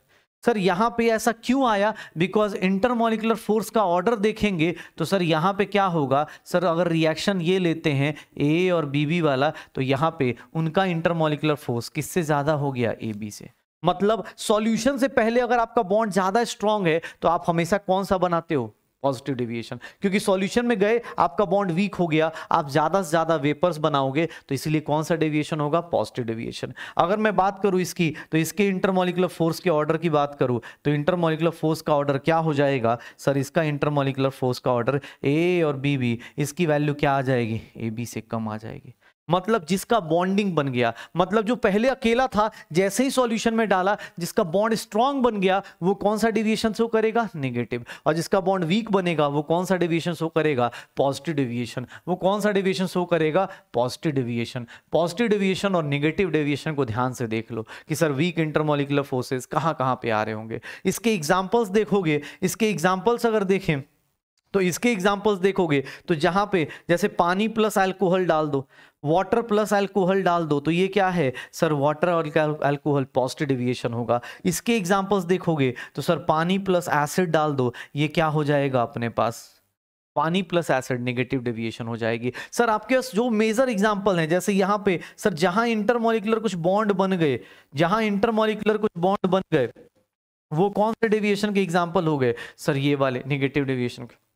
सर यहाँ पे ऐसा क्यों आया बिकॉज इंटरमोलिकुलर फोर्स का ऑर्डर देखेंगे तो सर यहाँ पे क्या होगा सर अगर रिएक्शन ये लेते हैं ए और बी बी वाला तो यहाँ पे उनका इंटरमोलिकुलर फोर्स किससे ज़्यादा हो गया ए बी से मतलब सॉल्यूशन से पहले अगर आपका बॉन्ड ज़्यादा स्ट्रांग है तो आप हमेशा कौन सा बनाते हो पॉजिटिव डेविएशन क्योंकि सॉल्यूशन में गए आपका बॉन्ड वीक हो गया आप ज़्यादा से ज़्यादा वेपर्स बनाओगे तो इसलिए कौन सा डेविएशन होगा पॉजिटिव डेविएशन अगर मैं बात करूँ इसकी तो इसके इंटरमोलिकुलर फोर्स के ऑर्डर की बात करूँ तो इंटरमोलिकुलर फोर्स का ऑर्डर क्या हो जाएगा सर इसका इंटरमोलिकुलर फोर्स का ऑर्डर ए और बी बी इसकी वैल्यू क्या आ जाएगी ए बी से कम आ जाएगी मतलब जिसका बॉन्डिंग बन गया मतलब जो पहले अकेला था जैसे ही सॉल्यूशन में डाला जिसका बॉन्ड स्ट्रांग बन गया वो कौन सा डिविएशन शो करेगा नेगेटिव और जिसका बॉन्ड वीक बनेगा वो कौन सा डिविएशन शो करेगा पॉजिटिव डिविएशन वो कौन सा डिविएशन शो करेगा पॉजिटिव डिविएशन पॉजिटिव डिविएशन और निगेटिव डेविएशन को ध्यान से देख लो कि सर वीक इंटरमोलिकुलर फोर्सेज कहाँ कहाँ पे आ रहे होंगे इसके एग्जाम्पल्स देखोगे इसके एग्जाम्पल्स अगर देखें तो इसके एग्जाम्पल्स देखोगे तो जहां पे जैसे पानी प्लस अल्कोहल डाल दो वाटर प्लस अल्कोहल डाल दो तो ये क्या है सर वाटर और अल्कोहल पॉजिटिव डिविएशन होगा इसके एग्जाम्पल्स देखोगे तो सर पानी प्लस एसिड डाल दो ये क्या हो जाएगा अपने पास पानी प्लस एसिड नेगेटिव डेविएशन हो जाएगी सर आपके पास जो मेजर एग्जांपल हैं जैसे यहाँ पे सर जहां इंटरमोलिकुलर कुछ बॉन्ड बन गए जहां इंटरमोलिकुलर कुछ बॉन्ड बन गए वो कौन से डेविएशन के एग्जाम्पल हो गए सर ये वाले नेगेटिव डेविएशन के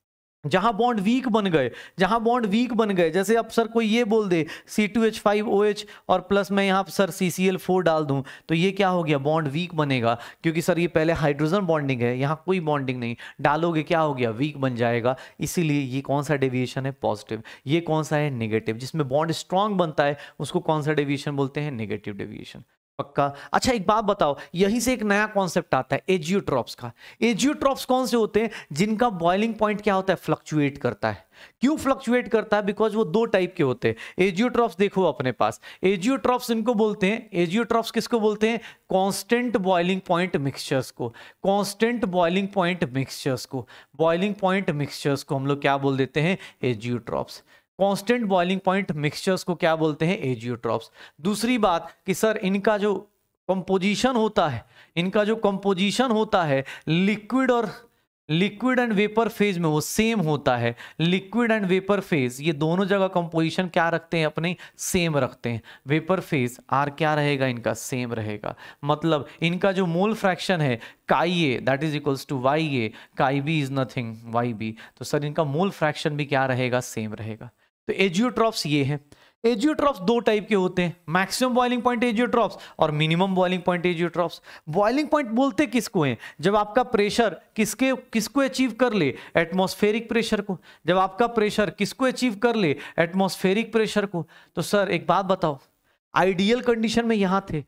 जहां बॉन्ड वीक बन गए जहां बॉन्ड वीक बन गए जैसे अब सर कोई ये बोल दे C two H five O H और प्लस मैं यहाँ sir C C L four डाल दूं तो ये क्या हो गया बॉन्ड वीक बनेगा क्योंकि सर ये पहले हाइड्रोजन बॉन्डिंग है यहाँ कोई बॉन्डिंग नहीं डालोगे क्या हो गया वीक बन जाएगा इसीलिए ये कौन सा डेविएशन है पॉजिटिव ये कौन सा है निगेटिव जिसमें बॉन्ड स्ट्रांग बनता है उसको कौन सा डेविएशन बोलते हैं निगेटिव डेविएशन पक्का अच्छा एक बात बताओ यहीं से एक नया कॉन्सेप्ट आता है एजियोट्रॉप्स का एजियोट्रॉप्स कौन से होते हैं जिनका बॉइलिंग पॉइंट क्या होता है फ्लक्चुएट करता है क्यों फ्लक्चुएट करता है बिकॉज वो दो टाइप के होते हैं एजियोट्रॉप्स देखो अपने पास एजियोट्रॉप्स इनको बोलते हैं एजियोट्रॉप्स किसको बोलते हैं कॉन्स्टेंट बॉइलिंग पॉइंट मिक्सचर्स को कॉन्स्टेंट बॉइलिंग पॉइंट मिक्सचर्स को बॉइलिंग पॉइंट मिक्सचर्स को हम लोग क्या बोल देते हैं azeotropes constant boiling point mixtures को क्या बोलते हैं एजियोट्रॉप्स दूसरी बात कि सर इनका जो कंपोजिशन होता है इनका जो कंपोजिशन होता है लिक्विड और लिक्विड एंड वेपर फेज में वो सेम होता है लिक्विड एंड वेपर फेज ये दोनों जगह कंपोजिशन क्या रखते हैं अपने सेम रखते हैं वेपर फेज आर क्या रहेगा इनका सेम रहेगा मतलब इनका जो मोल फ्रैक्शन है chi A that is equals to Y A chi B is nothing Y B तो सर इनका मोल फ्रैक्शन भी क्या रहेगा सेम रहेगा तो एजियोट्रॉप्स ये हैं एजियोट्रॉप्स दो टाइप के होते हैं मैक्सिमम बॉइलिंग पॉइंट एजियोट्रॉप्स और minimum boiling point azeotropes boiling point बोलते किसको हैं जब आपका प्रेशर किसके किसको अचीव कर ले एटमॉस्फेरिक प्रेशर को जब आपका प्रेशर किसको अचीव कर ले एटमॉस्फेरिक प्रेशर को तो सर एक बात बताओ आइडियल कंडीशन में यहाँ थे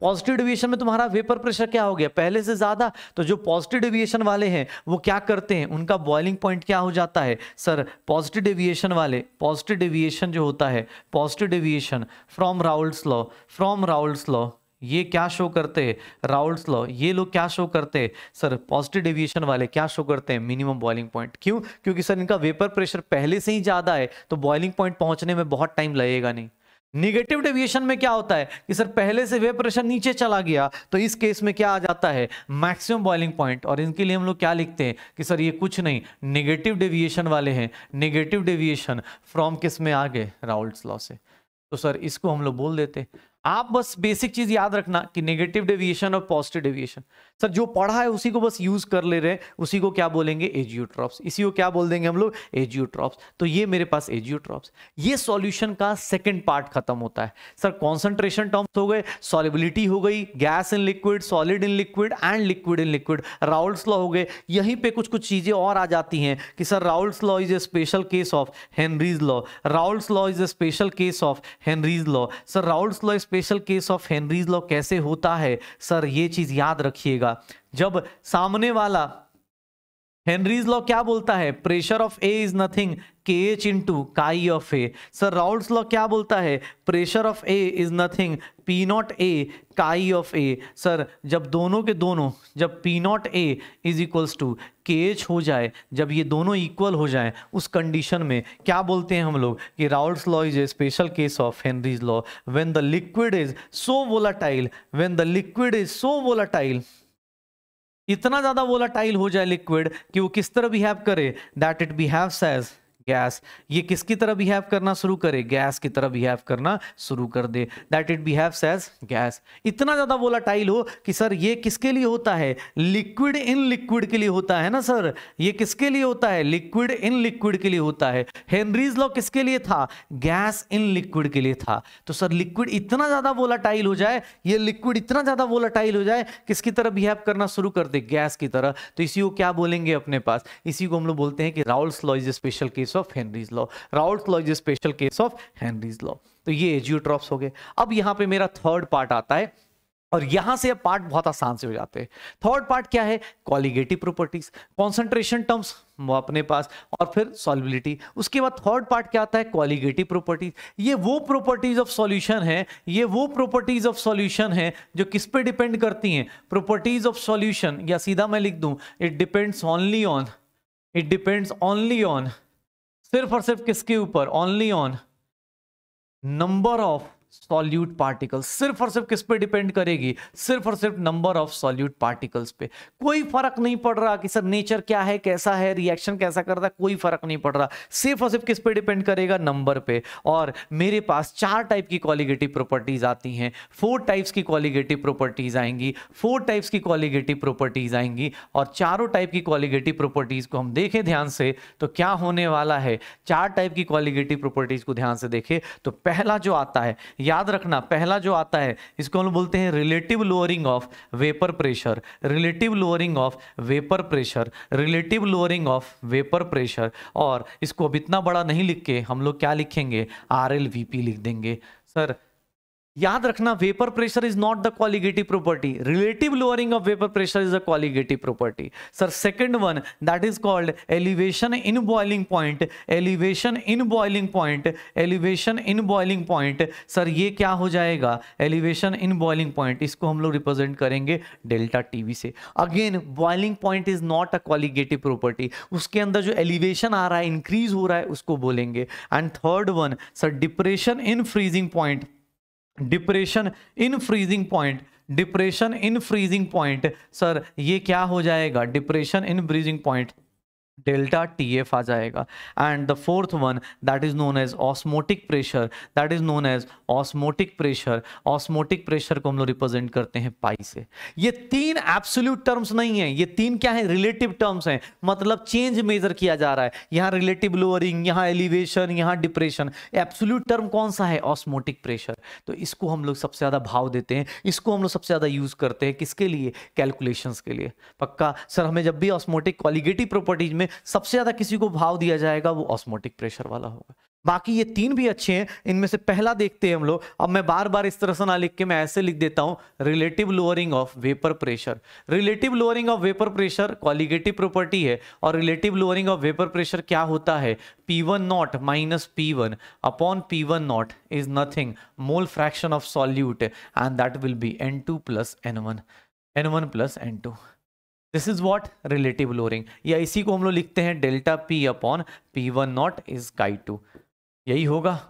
पॉजिटिव डिविएशन में तुम्हारा वेपर प्रेशर क्या हो गया पहले से ज्यादा तो जो पॉजिटिव डिविएशन वाले हैं वो क्या करते हैं उनका बॉइलिंग पॉइंट क्या हो जाता है सर पॉजिटिव डिविएशन वाले पॉजिटिव डिविएशन जो होता है positive deviation from Raoult's law from Raoult's law ये क्या शो करते हैं राउल्ड्स लॉ ये लोग क्या शो करते हैं सर पॉजिटिव डेविएशन वाले क्या शो करते हैं मिनिमम बॉइलिंग पॉइंट क्यों क्योंकि सर इनका वेपर प्रेशर पहले से ही ज़्यादा है तो बॉइलिंग पॉइंट पहुंचने में बहुत टाइम लगेगा नहीं निगेटिव डेविएशन में क्या होता है कि सर पहले से वे प्रेशर नीचे चला गया तो इस केस में क्या आ जाता है मैक्सिमम बॉइलिंग पॉइंट और इनके लिए हम लोग क्या लिखते हैं कि सर ये कुछ नहीं निगेटिव डेविएशन वाले हैं निगेटिव डेविएशन फ्रॉम किस में आ गए राउल्ट लॉ से तो सर इसको हम लोग बोल देते आप बस बेसिक चीज याद रखना कि नेगेटिव डेविएशन और पॉजिटिव डेविएशन सर जो पढ़ा है उसी को बस यूज कर ले रहे हैं उसी को क्या बोलेंगे एजियोट्रॉप्स इसी को क्या बोल देंगे हम लोग एजियोट्रॉप्स तो ये मेरे पास एजियोट्रॉप्स ये सॉल्यूशन का सेकंड पार्ट खत्म होता है सर कॉन्सेंट्रेशन टर्म्स हो गए सॉलिबिलिटी हो गई gas in liquid solid in liquid and liquid in liquid Raoult's law हो गए यहीं पर कुछ कुछ चीजें और आ जाती हैं कि sir Raoult's law is a special case of Henry's law Raoult's law is a special case of Henry's law sir Raoult's law special case of Henry's law कैसे होता है सर ये चीज़ याद रखिएगा जब सामने वाला हेनरीज लॉ क्या बोलता है pressure of A is nothing K H into chi of A sir Raoult's law क्या बोलता है pressure of A is nothing P naught A chi of A sir जब दोनों के दोनों जब P naught A is equals to K H हो जाए जब ये दोनों इक्वल हो जाए उस कंडीशन में क्या बोलते हैं हम लोग कि Raoult's law is a special case of Henry's law when the liquid is so volatile when the liquid is so volatile इतना ज़्यादा वोलाटाइल हो जाए लिक्विड कि वो किस तरह बिहेव करे that it behaves as gas ये किसकी तरह बिहेव करना शुरू करे गैस की तरह बिहेव करना शुरू कर दे that it behave as gas इतना ज़्यादा वोलाटाइल हो कि सर ये किसके लिए होता है लिक्विड इन लिक्विड के लिए होता है ना सर ये किसके लिए होता है लिक्विड इन लिक्विड के लिए होता है हेनरीज लॉ किसके लिए था गैस इन लिक्विड के लिए था तो सर लिक्विड इतना ज़्यादा वोलाटाइल हो जाए ये लिक्विड इतना ज़्यादा वोलाटाइल हो जाए किसकी तरह बिहेव करना शुरू कर दे गैस की तरह तो इसी को क्या बोलेंगे अपने पास इसी को हम लोग बोलते हैं कि Raoult's law is special case of of Henry's law Raoult's law is special case of Henry's law तो ये एजियोट्रॉप्स हो गए अब यहाँ पे मेरा थर्ड पार्ट आता है और यहां से अब पार्ट बहुत आसान से हो जाते हैं थर्ड पार्ट क्या है कॉलिगेटिव प्रॉपर्टीज कॉन्सेंट्रेशन टर्म्स अपने पास और फिर सॉलिबिलिटी उसके बाद थर्ड पार्ट क्या आता है क्वालिगेटिव प्रॉपर्टीज ये वो प्रॉपर्टीज ऑफ सॉल्यूशन है ये वो प्रॉपर्टीज ऑफ सॉल्यूशन है जो किस पे डिपेंड करती हैं प्रॉपर्टीज ऑफ सॉल्यूशन या सीधा मैं लिख दूं it depends only on it depends only on सिर्फ और सिर्फ किसके ऊपर only on number of solute particle सिर्फ और सिर्फ किस पे डिपेंड करेगी सिर्फ और सिर्फ नंबर ऑफ सॉल्यूट पार्टिकल्स पे कोई फर्क नहीं पड़ रहा कि सर नेचर क्या है कैसा है रिएक्शन कैसा करता है कोई फर्क नहीं पड़ रहा सिर्फ और सिर्फ किस पे डिपेंड करेगा नंबर पे और मेरे पास चार टाइप की क्वालिगेटिव प्रॉपर्टीज आती हैं फोर टाइप्स की क्वालिगेटिव प्रॉपर्टीज आएंगी फोर टाइप्स की क्वालिगेटिव प्रॉपर्टीज आएंगी और चारों टाइप की क्वालिगेटिव प्रॉपर्टीज को हम देखें ध्यान से तो क्या होने वाला है चार टाइप की क्वालिगेटिव प्रॉपर्टीज को ध्यान से देखें तो पहला जो आता है याद रखना पहला जो आता है इसको हम बोलते हैं relative lowering of vapour pressure relative lowering of vapour pressure relative lowering of vapour pressure और इसको अब इतना बड़ा नहीं लिख के हम लोग क्या लिखेंगे आर लिख देंगे सर याद रखना vapour pressure is not the colligative property relative lowering of vapour pressure is a colligative property sir second one that is called elevation in boiling point elevation in boiling point elevation in boiling point sir ये क्या हो जाएगा elevation in boiling point इसको हम लोग represent करेंगे delta TV से again boiling point is not a colligative property उसके अंदर जो एलिवेशन आ रहा है इंक्रीज हो रहा है उसको बोलेंगे and third one sir depression in freezing point depression in freezing point depression in freezing point sir ये क्या हो जाएगा depression in freezing point delta T F आ जाएगा and the fourth one that is known as osmotic pressure that is known as osmotic pressure osmotic pressure को हम लोग represent करते हैं पाई से ये तीन एब्सोल्यूट टर्म्स नहीं है ये तीन क्या है रिलेटिव टर्म्स हैं मतलब चेंज मेजर किया जा रहा है यहाँ रिलेटिव लोअरिंग यहाँ एलिवेशन यहाँ डिप्रेशन एब्सोल्यूट टर्म कौन सा है ऑस्मोटिक प्रेशर तो इसको हम लोग सबसे ज़्यादा भाव देते हैं इसको हम लोग सबसे ज़्यादा यूज़ करते हैं किसके लिए कैलकुलेशन के लिए पक्का सर हमें जब भी ऑस्मोटिक क्वालिगेटिव प्रॉपर्टीज में सबसे ज्यादा किसी को भाव दिया जाएगा वो ऑस्मोटिक प्रेशर वाला होगा बाकी ये तीन भी अच्छे हैं इनमें से पहला देखते हैं हम लोग अब मैं बार बार इस तरह से ना लिख के मैं ऐसे लिख देता हूं relative lowering of vapour pressure relative lowering of vapour pressure colligative property है और relative lowering of vapour pressure क्या होता है P one naught minus P one upon P one naught is nothing mole fraction of solute and that will be N two plus N one N one plus N two this is what relative lowering या इसी को हम लोग लिखते हैं delta P upon P one naught is chi two यही होगा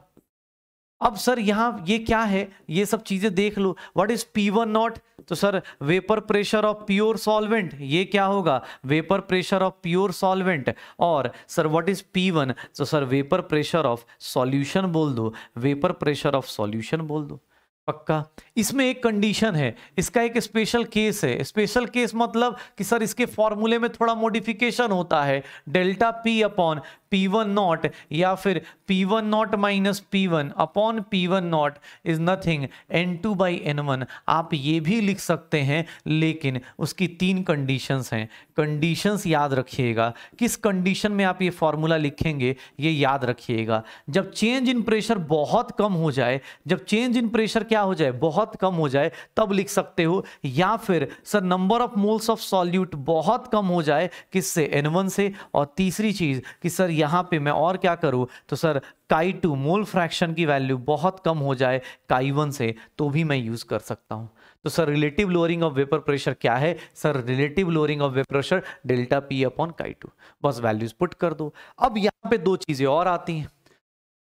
अब सर यहाँ ये क्या है ये सब चीज़ें देख लो what is P one naught तो sir vapour pressure of pure solvent ये क्या होगा vapour pressure of pure solvent और sir what is P one तो sir vapour pressure of solution बोल दो वेपर प्रेशर ऑफ सॉल्यूशन बोल दो पक्का इसमें एक कंडीशन है इसका एक स्पेशल केस है स्पेशल केस मतलब कि सर इसके फॉर्मूले में थोड़ा मॉडिफिकेशन होता है delta P upon P one naught या फिर P one naught minus P one upon P one naught is nothing N two by N one आप ये भी लिख सकते हैं लेकिन उसकी तीन कंडीशंस हैं कंडीशंस याद रखिएगा किस कंडीशन में आप ये फॉर्मूला लिखेंगे ये याद रखिएगा जब चेंज इन प्रेशर बहुत कम हो जाए जब चेंज इन प्रेशर क्या हो जाए बहुत कम हो जाए तब लिख सकते हो या फिर sir number of moles of solute बहुत कम हो जाए किससे एन से और तीसरी चीज़ कि सर यहां पे मैं और क्या करूं तो sir chi two mole fraction की वैल्यू बहुत कम हो जाए काई वन से तो भी मैं यूज़ कर सकता हूं तो sir relative lowering of vapour pressure क्या है sir relative lowering of vapour pressure delta P upon chi two बस वैल्यूज पुट कर दो अब यहां पे दो चीज़ें और आती हैं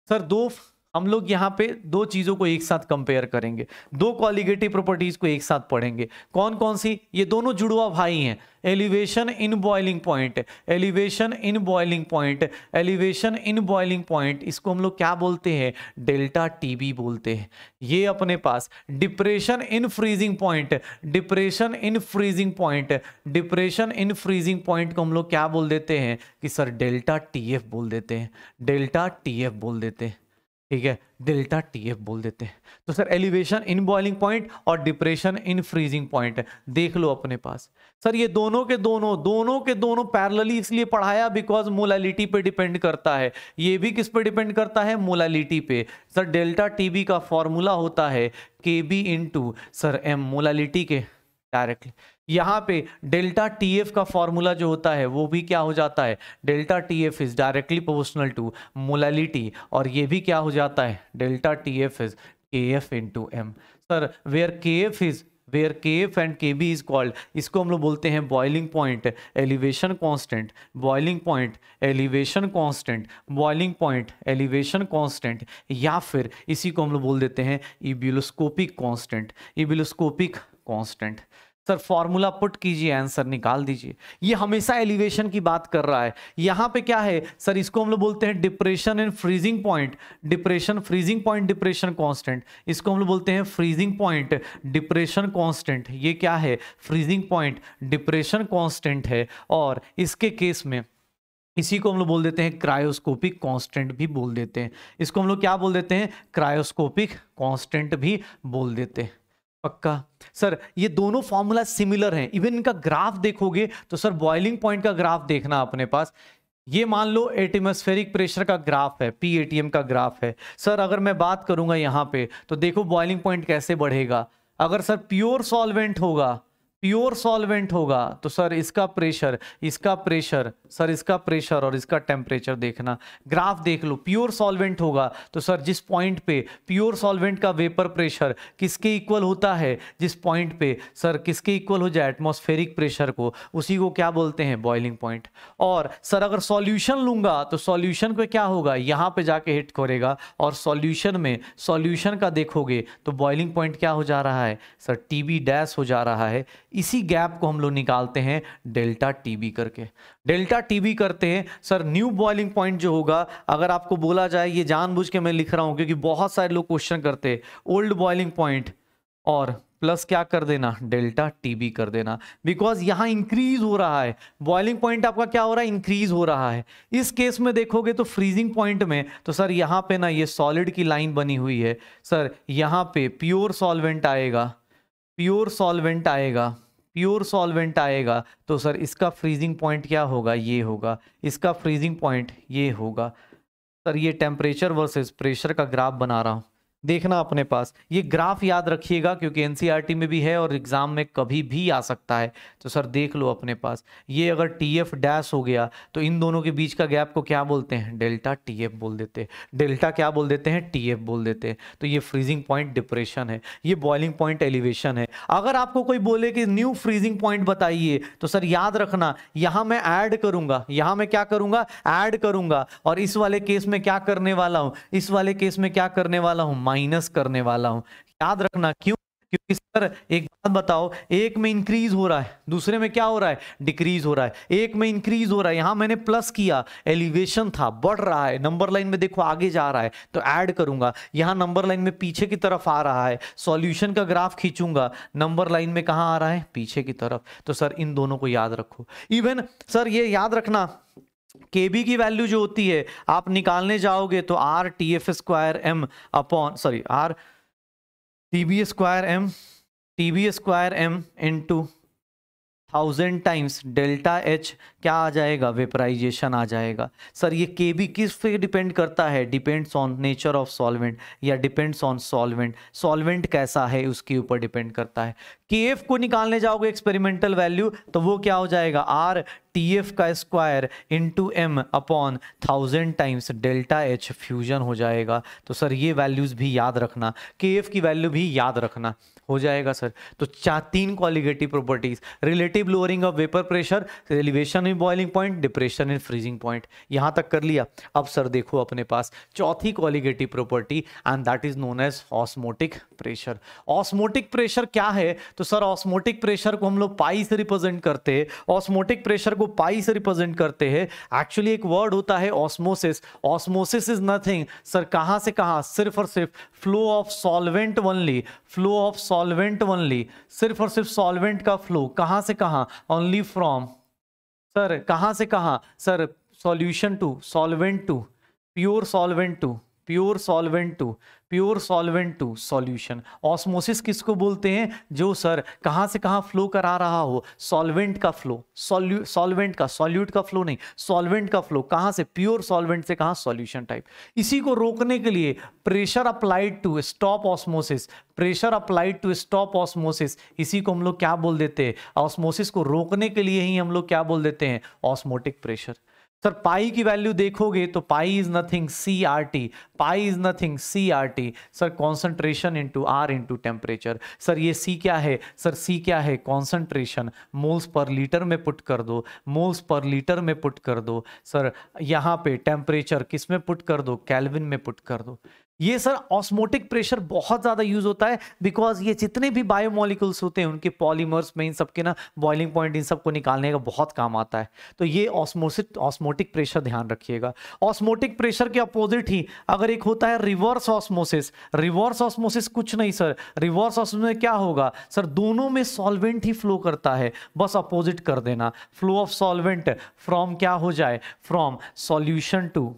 सर दो हम लोग यहाँ पे दो चीज़ों को एक साथ कंपेयर करेंगे दो क्वालिगेटिव प्रॉपर्टीज़ को एक साथ पढ़ेंगे कौन कौन सी ये दोनों जुड़वा भाई हैं elevation in boiling point elevation in boiling point elevation in boiling point इसको हम लोग क्या बोलते हैं डेल्टा टीबी बोलते हैं ये अपने पास depression in freezing point depression in freezing point depression in freezing point को हम लोग क्या बोल देते हैं कि सर डेल्टा टी बोल देते हैं डेल्टा टी बोल देते हैं ठीक है डेल्टा टी एफ बोल देते हैं तो sir elevation in boiling point और डिप्रेशन इन फ्रीजिंग पॉइंट देख लो अपने पास सर ये दोनों के दोनों दोनों के दोनों पैरलली इसलिए पढ़ाया बिकॉज मोलालिटी पे डिपेंड करता है ये भी किस पे डिपेंड करता है मोलालिटी पे सर डेल्टा टीबी का फॉर्मूला होता है K B into sir M molality के डायरेक्टली यहाँ पे डेल्टा टी एफ का फॉर्मूला जो होता है वो भी क्या हो जाता है delta T F is directly proportional to molality और ये भी क्या हो जाता है delta T F is K F into M sir where K F is where K F and K B is called इसको हम लोग बोलते हैं boiling point elevation constant boiling point elevation constant boiling point elevation constant या फिर इसी को हम लोग बोल देते हैं ebullioscopic constant ebullioscopic constant sir formula put कीजिए आंसर निकाल दीजिए ये हमेशा एलिवेशन की बात कर रहा है यहाँ पे क्या है सर इसको हम लोग बोलते हैं depression and freezing point depression freezing point depression constant इसको हम लोग बोलते हैं फ्रीजिंग पॉइंट डिप्रेशन कांस्टेंट ये क्या है फ्रीजिंग पॉइंट डिप्रेशन कॉन्स्टेंट है और इसके केस में इसी को हम लोग बोल देते हैं क्रायोस्कोपिक कांस्टेंट भी बोल देते हैं इसको हम लोग क्या बोल देते हैं क्रायोस्कोपिक कांस्टेंट भी बोल देते हैं पक्का सर ये दोनों फॉर्मूला सिमिलर हैं इवन इनका ग्राफ देखोगे तो सर बॉइलिंग पॉइंट का ग्राफ देखना अपने पास ये मान लो एटमोस्फेरिक प्रेशर का ग्राफ है पी का ग्राफ है सर अगर मैं बात करूंगा यहाँ पे तो देखो बॉइलिंग पॉइंट कैसे बढ़ेगा अगर सर प्योर सॉल्वेंट होगा प्योर सॉल्वेंट होगा तो सर इसका प्रेशर इसका प्रेशर सर इसका प्रेशर और इसका टेम्परेचर देखना ग्राफ देख लो प्योर सॉल्वेंट होगा तो सर जिस पॉइंट पे प्योर सॉल्वेंट का वेपर प्रेशर किसके इक्वल होता है जिस पॉइंट पे सर किसके इक्वल हो जाए एटमॉस्फेरिक प्रेशर को उसी को क्या बोलते हैं बॉइलिंग पॉइंट और सर अगर सॉल्यूशन लूंगा तो सॉल्यूशन पर क्या होगा यहाँ पे जाके हिट करेगा और सॉल्यूशन में सॉल्यूशन का देखोगे तो बॉइलिंग पॉइंट क्या हो जा रहा है सर टी डैश हो जा रहा है इसी गैप को हम लोग निकालते हैं डेल्टा टीबी करके डेल्टा टीबी करते हैं सर न्यू बॉइलिंग पॉइंट जो होगा अगर आपको बोला जाए ये जानबूझ के मैं लिख रहा हूँ क्योंकि बहुत सारे लोग क्वेश्चन करते हैं ओल्ड बॉइलिंग पॉइंट और प्लस क्या कर देना डेल्टा टीबी कर देना बिकॉज यहाँ इंक्रीज हो रहा है बॉइलिंग पॉइंट आपका क्या हो रहा है इंक्रीज हो रहा है इस केस में देखोगे तो फ्रीजिंग पॉइंट में तो सर यहाँ पे ना ये सॉलिड की लाइन बनी हुई है सर यहाँ पे प्योर सॉल्वेंट आएगा प्योर सॉल्वेंट आएगा प्योर सॉल्वेंट आएगा तो सर इसका फ्रीजिंग पॉइंट क्या होगा ये होगा इसका फ्रीजिंग पॉइंट ये होगा सर ये टेम्परेचर वर्सेस प्रेशर का ग्राफ बना रहा हूँ देखना अपने पास ये ग्राफ याद रखिएगा क्योंकि एनसीईआरटी e में भी है और एग्ज़ाम में कभी भी आ सकता है तो सर देख लो अपने पास ये अगर टी एफ डैश हो गया तो इन दोनों के बीच का गैप को क्या बोलते हैं डेल्टा टी एफ बोल देते हैं डेल्टा क्या बोल देते हैं टी एफ बोल देते हैं तो ये फ्रीजिंग पॉइंट डिप्रेशन है ये बॉइलिंग पॉइंट एलिवेशन है अगर आपको कोई बोले कि न्यू फ्रीजिंग पॉइंट बताइए तो सर याद रखना यहाँ मैं ऐड करूँगा यहाँ मैं क्या करूँगा ऐड करूँगा और इस वाले केस में क्या करने वाला हूँ इस वाले केस में क्या करने वाला हूँ माइनस करने वाला हूं याद रखना क्यों क्योंकि सर एक बात बताओ एक में इंक्रीज हो रहा है दूसरे में क्या हो रहा है डिक्रीज हो रहा है एक में इंक्रीज हो रहा है यहां मैंने प्लस किया एलिवेशन था बढ़ रहा है नंबर लाइन में देखो आगे जा रहा है तो ऐड करूंगा यहां नंबर लाइन में पीछे की तरफ आ रहा है सॉल्यूशन का ग्राफ खींचूंगा नंबर लाइन में कहा आ रहा है पीछे की तरफ तो सर इन दोनों को याद रखो इवन सर ये याद रखना के बी की वैल्यू जो होती है आप निकालने जाओगे तो R T F square M upon sorry R T B square M T B square M into thousand times delta H क्या आ जाएगा वेपराइजेशन आ जाएगा सर ये के बी किस पे डिपेंड करता है depends on nature of solvent या डिपेंड्स ऑन सॉल्वेंट सॉल्वेंट कैसा है उसके ऊपर डिपेंड करता है के एफ को निकालने जाओगे एक्सपेरिमेंटल वैल्यू तो वो क्या हो जाएगा आर टी एफ का square into M upon thousand times delta H fusion हो जाएगा तो सर ये वैल्यूज़ भी याद रखना के एफ की वैल्यू भी याद रखना हो जाएगा सर तो चार तीन colligative properties relative lowering of vapour pressure elevation in boiling point depression in freezing point यहाँ तक कर लिया अब सर देखो अपने पास चौथी colligative property and that is known as osmotic pressure osmotic pressure क्या है तो सर ऑस्मोटिक प्रेशर को हम लोग पाई से रिप्रेजेंट करते हैं ऑस्मोटिक प्रेशर को पाई से रिप्रेजेंट करते हैं एक्चुअली एक वर्ड होता है osmosis osmosis is nothing sir कहाँ से कहाँ सिर्फ और सिर्फ flow of solvent only flow of solvent only सिर्फ और सिर्फ सॉल्वेंट का फ्लो कहां से कहा ओनली फ्रॉम सर कहां से कहा sir solution to solvent to pure solvent to pure solvent to pure solvent to solution osmosis किसको बोलते हैं जो सर कहां से कहां फ्लो करा रहा हो सॉल्वेंट का फ्लो सॉल्यू सॉल्वेंट का सॉल्यूट का फ्लो नहीं सॉल्वेंट का फ्लो कहां से प्योर सॉल्वेंट से कहां सॉल्यूशन टाइप इसी को रोकने के लिए pressure applied to stop osmosis pressure applied to stop osmosis इसी को हम लोग क्या बोल देते हैं ऑस्मोसिस को रोकने के लिए ही हम लोग क्या बोल देते हैं ऑस्मोटिक प्रेशर सर पाई की वैल्यू देखोगे तो pi is nothing C R T pi is nothing C R T sir concentration into R into temperature sir ये सी क्या है सर सी क्या है कॉन्सेंट्रेशन मोल्स पर लीटर में पुट कर दो मोल्स पर लीटर में पुट कर दो सर यहाँ पे टेम्परेचर किस में पुट कर दो कैलविन में पुट कर दो ये सर ऑस्मोटिक प्रेशर बहुत ज़्यादा यूज होता है बिकॉज ये जितने भी बायोमोलिकल्स होते हैं उनके पॉलीमर्स में इन सबके ना बॉइलिंग पॉइंट इन सबको निकालने का बहुत काम आता है तो ये ऑस्मोसिट ऑस्मोटिक प्रेशर ध्यान रखिएगा ऑस्मोटिक प्रेशर के अपोजिट ही अगर एक होता है रिवर्स ऑस्मोसिस रिवर्स ऑस्मोसिस कुछ नहीं सर रिवर्स ऑस्मोसिस क्या होगा सर दोनों में सॉल्वेंट ही फ्लो करता है बस अपोजिट कर देना फ्लो ऑफ सॉल्वेंट फ्रॉम क्या हो जाए from solution to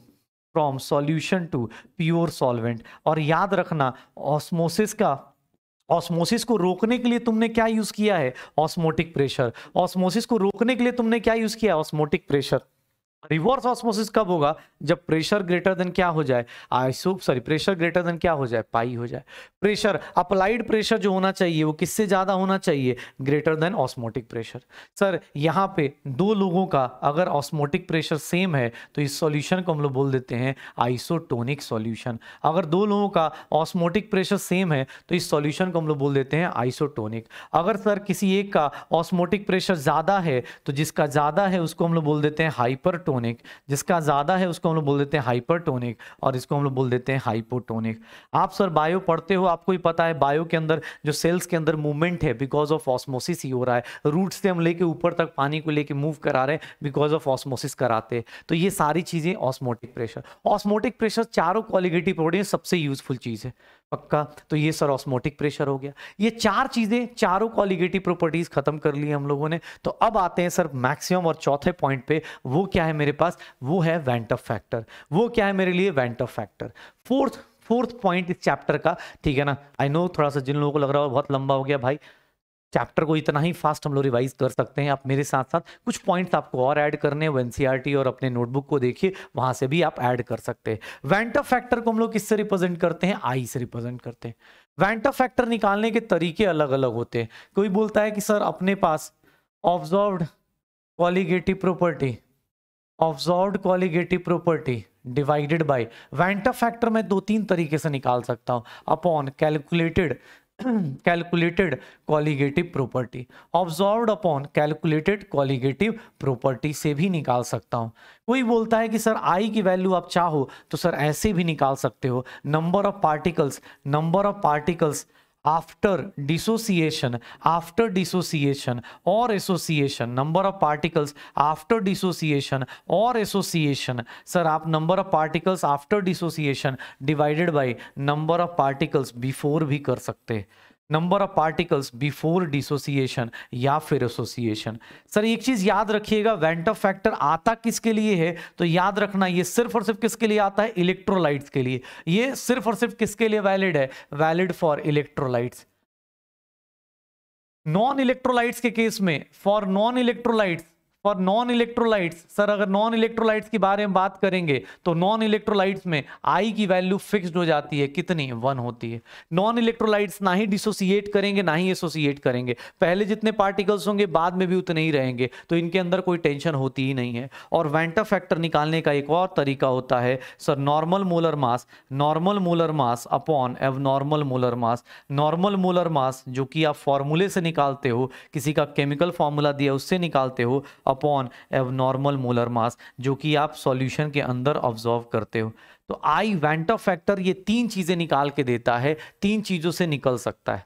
from solution to pure solvent और याद रखना ऑस्मोसिस का ऑस्मोसिस को रोकने के लिए तुमने क्या यूज किया है ऑस्मोटिक प्रेशर ऑस्मोसिस को रोकने के लिए तुमने क्या यूज किया है ऑस्मोटिक प्रेशर रिवर्स ऑस्मोसिस कब होगा जब प्रेशर ग्रेटर देन क्या हो जाए iso sorry pressure greater than क्या हो जाए पाई हो जाए प्रेशर अप्लाइड प्रेशर जो होना चाहिए वो किससे ज्यादा होना चाहिए greater than osmotic pressure sir यहाँ पे दो लोगों का अगर ऑस्मोटिक प्रेशर सेम है तो इस सॉल्यूशन को हम लोग बोल देते हैं आइसोटोनिक सॉल्यूशन अगर दो लोगों का ऑस्मोटिक प्रेशर सेम है तो इस सॉल्यूशन को हम लोग बोल देते हैं आइसोटोनिक अगर सर किसी एक का ऑस्मोटिक प्रेशर ज्यादा है तो जिसका ज्यादा है उसको हम लोग बोल देते हैं हाइपरटोनिक टोनिक जिसका ज़्यादा है उसको हम लोग बोल देते हैं हाइपर टोनिक और इसको हम लोग बोल देते हैं हाइपोटोनिक आप सर बायो पढ़ते हो आपको ही पता है बायो के अंदर जो सेल्स के अंदर मूवमेंट है बिकॉज ऑफ ऑस्मोसिस ही हो रहा है रूट से हम लेके ऊपर तक पानी को लेके मूव करा रहे हैं बिकॉज ऑफ ऑस्मोसिस कराते हैं तो ये सारी चीज़ें ऑस्मोटिक प्रेशर ऑस्मोटिक प्रेशर चारों क्वालिगेटिव प्रोटीन सबसे यूजफुल चीज़ है पक्का तो ये सर ऑस्मोटिक प्रेशर हो गया ये चार चीज़ें चारों क्वालिगेटिव प्रॉपर्टीज़ ख़त्म कर ली हम लोगों ने तो अब आते हैं सर मैक्सिमम और चौथे पॉइंट पे वो क्या है मेरे पास वो है वेंट ऑफ फैक्टर वो क्या है मेरे लिए van't Hoff factor fourth fourth point इस चैप्टर का ठीक है ना आई नो थोड़ा सा जिन लोगों को लग रहा हो बहुत लंबा हो गया भाई चैप्टर को इतना ही फास्ट हम लोग रिवाइज कर सकते हैं आप मेरे साथ साथ कुछ पॉइंट्स आपको और ऐड करने हैं एनसीईआरटी e और अपने नोटबुक को देखिए वहां से भी आप ऐड कर सकते हैं वेंटर फैक्टर को हम लोग किससे रिप्रेजेंट करते हैं आई से रिप्रेजेंट करते हैं वेंटर फैक्टर निकालने के तरीके अलग अलग होते हैं कोई बोलता है कि सर अपने पास observed colligative property observed colligative property divided by van't Hoff factor मैं दो तीन तरीके से निकाल सकता हूं upon calculated calculated colligative property observed upon calculated colligative property से भी निकाल सकता हूं कोई बोलता है कि सर आई की वैल्यू आप चाहो तो सर ऐसे भी निकाल सकते हो number of particles number of particles after dissociation after dissociation or association number of particles after dissociation or association sir aap number of particles after dissociation divided by number of particles before bhi kar sakte number of particles before dissociation या फिर association sir एक चीज याद रखिएगा went Hoff factor आता किसके लिए है तो याद रखना ये सिर्फ और सिर्फ किसके लिए आता है इलेक्ट्रोलाइट्स के लिए ये सिर्फ और सिर्फ किसके लिए वैलिड है valid for electrolytes non electrolytes के केस में फॉर नॉन इलेक्ट्रोलाइट्स और नॉन इलेक्ट्रोलाइट्स सर अगर नॉन इलेक्ट्रोलाइट्स के बारे में बात करेंगे तो नॉन इलेक्ट्रोलाइट्स में आई की वैल्यू फिक्स्ड हो जाती है कितनी वन होती है नॉन इलेक्ट्रोलाइट्स ना ही डिसोसिएट करेंगे ना ही एसोसिएट करेंगे पहले जितने पार्टिकल्स होंगे बाद में भी उतने ही रहेंगे तो इनके अंदर कोई टेंशन होती ही नहीं है और वेंटा फैक्टर निकालने का एक और तरीका होता है sir normal molar mass normal molar mass upon abnormal molar mass normal molar mass जो कि आप फॉर्मूले से निकालते हो किसी का केमिकल फॉर्मूला दिया उससे निकालते हो अपॉन नॉर्मल मोलर मास जो कि आप सॉल्यूशन के अंदर ऑब्जॉर्व करते हो तो आई वेंटर फैक्टर ये तीन चीज़ें निकाल के देता है तीन चीज़ों से निकल सकता है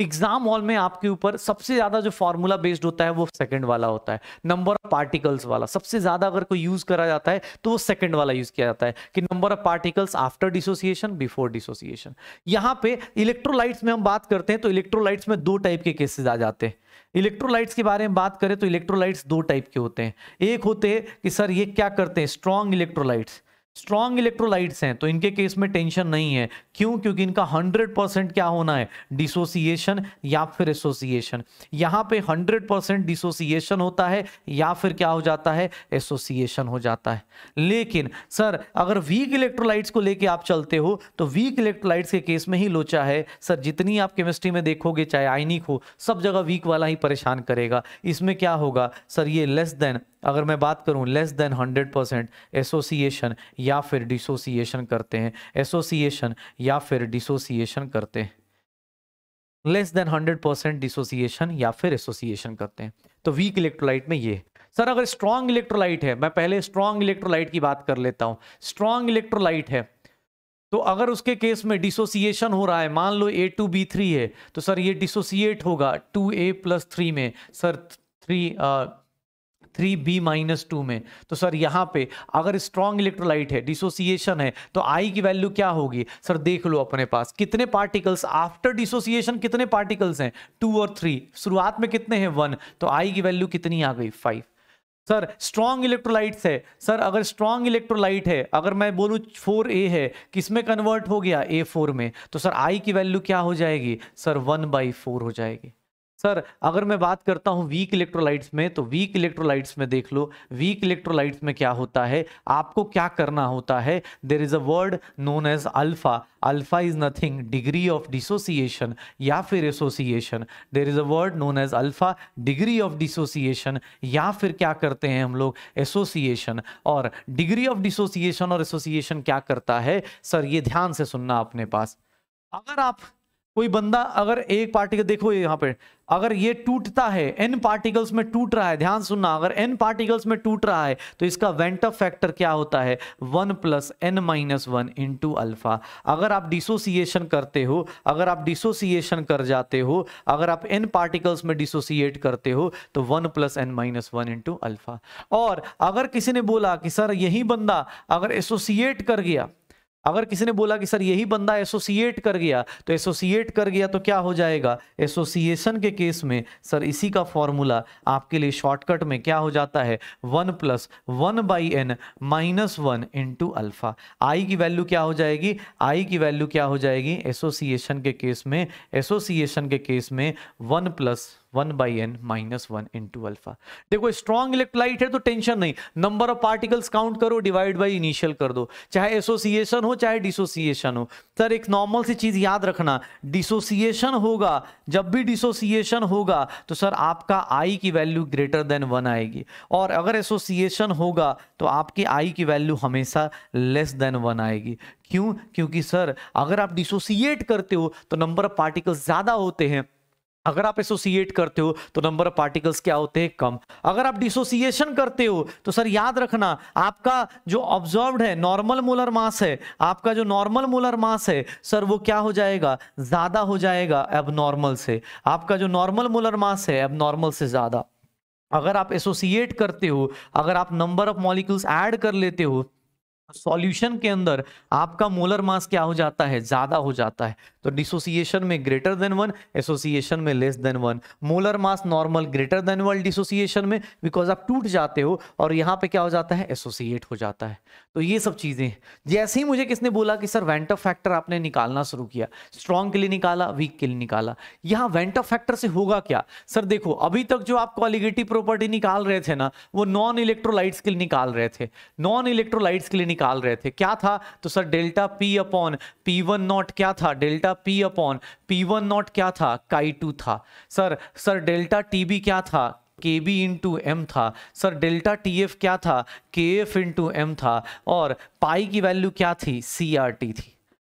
एग्जाम हॉल में आपके ऊपर सबसे ज्यादा जो फॉर्मूला बेस्ड होता है वो सेकंड वाला होता है नंबर ऑफ पार्टिकल्स वाला सबसे ज्यादा अगर कोई यूज करा जाता है तो वो सेकंड वाला यूज किया जाता है कि number of particles after dissociation before dissociation यहाँ पे इलेक्ट्रोलाइट्स में हम बात करते हैं तो इलेक्ट्रोलाइट्स में दो टाइप के केसेस आ जाते हैं इलेक्ट्रोलाइट्स के बारे में बात करें तो इलेक्ट्रोलाइट्स दो टाइप के होते हैं एक होते हैं कि सर ये क्या करते हैं स्ट्रॉन्ग इलेक्ट्रोलाइट्स स्ट्रॉन्ग इलेक्ट्रोलाइट्स हैं तो इनके केस में टेंशन नहीं है क्यों क्योंकि इनका 100 परसेंट क्या होना है डिसोसिएशन या फिर एसोसिएशन यहां पे 100 परसेंट डिसोसिएशन होता है या फिर क्या हो जाता है एसोसिएशन हो जाता है लेकिन सर अगर वीक इलेक्ट्रोलाइट्स को लेके आप चलते हो तो वीक इलेक्ट्रोलाइट्स के केस में ही लोचा है सर जितनी आप केमिस्ट्री में देखोगे चाहे आइनिक हो सब जगह वीक वाला ही परेशान करेगा इसमें क्या होगा सर ये लेस देन अगर मैं बात करूं लेस देन 100 परसेंट एसोसिएशन या फिर डिसोसिएशन करते हैं एसोसिएशन या फिर डिसोसिएशन करते हैं less than hundred percent dissociation या फिर एसोसिएशन करते हैं तो वीक इलेक्ट्रोलाइट में ये सर अगर स्ट्रांग इलेक्ट्रोलाइट है मैं पहले स्ट्रांग इलेक्ट्रोलाइट की बात कर लेता हूं स्ट्रांग इलेक्ट्रोलाइट है तो अगर उसके केस में डिसोसिएशन हो रहा है मान लो ए टू बी थ्री है तो सर ये डिसोसिएट होगा टू ए प्लस थ्री में sir three three B minus two में तो सर यहाँ पे अगर स्ट्रॉन्ग इलेक्ट्रोलाइट है डिसोसिएशन है तो आई की वैल्यू क्या होगी सर देख लो अपने पास कितने पार्टिकल्स आफ्टर डिसोसिएशन कितने पार्टिकल्स हैं टू और थ्री शुरुआत में कितने हैं वन तो आई की वैल्यू कितनी आ गई फाइव सर स्ट्रॉन्ग इलेक्ट्रोलाइट्स है सर अगर स्ट्रॉन्ग इलेक्ट्रोलाइट है अगर मैं बोलूँ फोर ए है किसमें कन्वर्ट हो गया ए फोर में तो सर आई की वैल्यू क्या हो जाएगी सर वन बाई फोर हो जाएगी सर अगर मैं बात करता हूं वीक इलेक्ट्रोलाइट्स में तो वीक इलेक्ट्रोलाइट्स में देख लो वीक इलेक्ट्रोलाइट्स में क्या होता है आपको क्या करना होता है there is a word known as alpha alpha is nothing degree of dissociation या फिर association there is a word known as alpha degree of dissociation या फिर क्या करते हैं हम लोग एसोसिएशन और डिग्री ऑफ डिसोसिएशन और एसोसिएशन क्या करता है सर ये ध्यान से सुनना अपने पास अगर आप कोई बंदा अगर एक पार्टिकल देखो यहाँ पे अगर ये टूटता है एन पार्टिकल्स में टूट रहा है ध्यान सुनना अगर एन पार्टिकल्स में टूट रहा है तो इसका वेंटअप फैक्टर क्या होता है one plus N minus one into alpha अगर आप डिसोसिएशन करते हो अगर आप डिसोसिएशन कर जाते हो अगर आप एन पार्टिकल्स में डिसोसिएट करते हो तो one plus N minus one into alpha और अगर किसी ने बोला कि सर यही बंदा अगर एसोसिएट कर गया अगर किसी ने बोला कि सर यही बंदा एसोसिएट कर गया तो एसोसिएट कर गया तो क्या हो जाएगा एसोसिएशन के केस में सर इसी का फॉर्मूला आपके लिए शॉर्टकट में क्या हो जाता है one plus one by N minus one into alpha I की वैल्यू क्या हो जाएगी आई की वैल्यू क्या हो जाएगी एसोसिएशन के केस में एसोसिएशन के केस में one plus one by N minus one into alpha देखो स्ट्रॉन्ग इलेक्ट्रोलाइट है तो टेंशन नहीं नंबर ऑफ पार्टिकल्स काउंट करो डिवाइड बाई इनिशियल कर दो चाहे एसोसिएशन हो चाहे डिसोसिएशन हो सर एक नॉर्मल सी चीज याद रखना डिसोसिएशन होगा जब भी डिसोसिएशन होगा तो सर आपका आई की वैल्यू ग्रेटर देन वन आएगी और अगर एसोसिएशन होगा तो आपकी आई की वैल्यू हमेशा लेस देन वन आएगी क्यों क्योंकि सर अगर आप डिसोसिएट करते हो तो नंबर ऑफ पार्टिकल्स ज़्यादा होते हैं अगर आप एसोसिएट करते हो तो नंबर ऑफ पार्टिकल्स क्या होते हैं कम अगर आप डिसोसिएशन करते हो तो सर याद रखना आपका जो ऑब्जर्व्ड है नॉर्मल मोलर मास है आपका जो नॉर्मल मोलर मास है सर वो क्या हो जाएगा ज्यादा हो जाएगा नॉर्मल से आपका जो नॉर्मल मोलर मास है नॉर्मल से ज्यादा अगर आप एसोसिएट करते हो अगर आप नंबर ऑफ मॉलिक्यूल्स ऐड कर लेते हो सॉल्यूशन के अंदर आपका मोलर मास क्या हो जाता है ज्यादा हो जाता है तो डिसोसिएशन में ग्रेटर देन वन एसोसिएशन में less than one molar mass normal greater than one dissociation में बिकॉज आप टूट जाते हो और यहाँ पे क्या हो जाता है एसोसिएट हो जाता है तो ये सब चीजें जैसे ही मुझे किसने बोला कि सर वेंटर फैक्टर आपने निकालना शुरू किया स्ट्रॉन्ग के लिए निकाला वीक के लिए निकाला यहाँ वेंटर फैक्टर से होगा क्या सर देखो अभी तक जो आप क्वालिगेटिव प्रॉपर्टी निकाल रहे थे ना वो नॉन इलेक्ट्रोलाइट्स के लिए निकाल रहे थे नॉन इलेक्ट्रोलाइट्स के लिए निकाल रहे थे क्या था तो sir delta P upon P one naught क्या था delta P upon P one naught क्या था काई टू था sir sir delta T B क्या था के बी इंटू एम था सर डेल्टा टी एफ क्या था के एफ इंटू एम था और पाई की वैल्यू क्या थी सी आर टी थी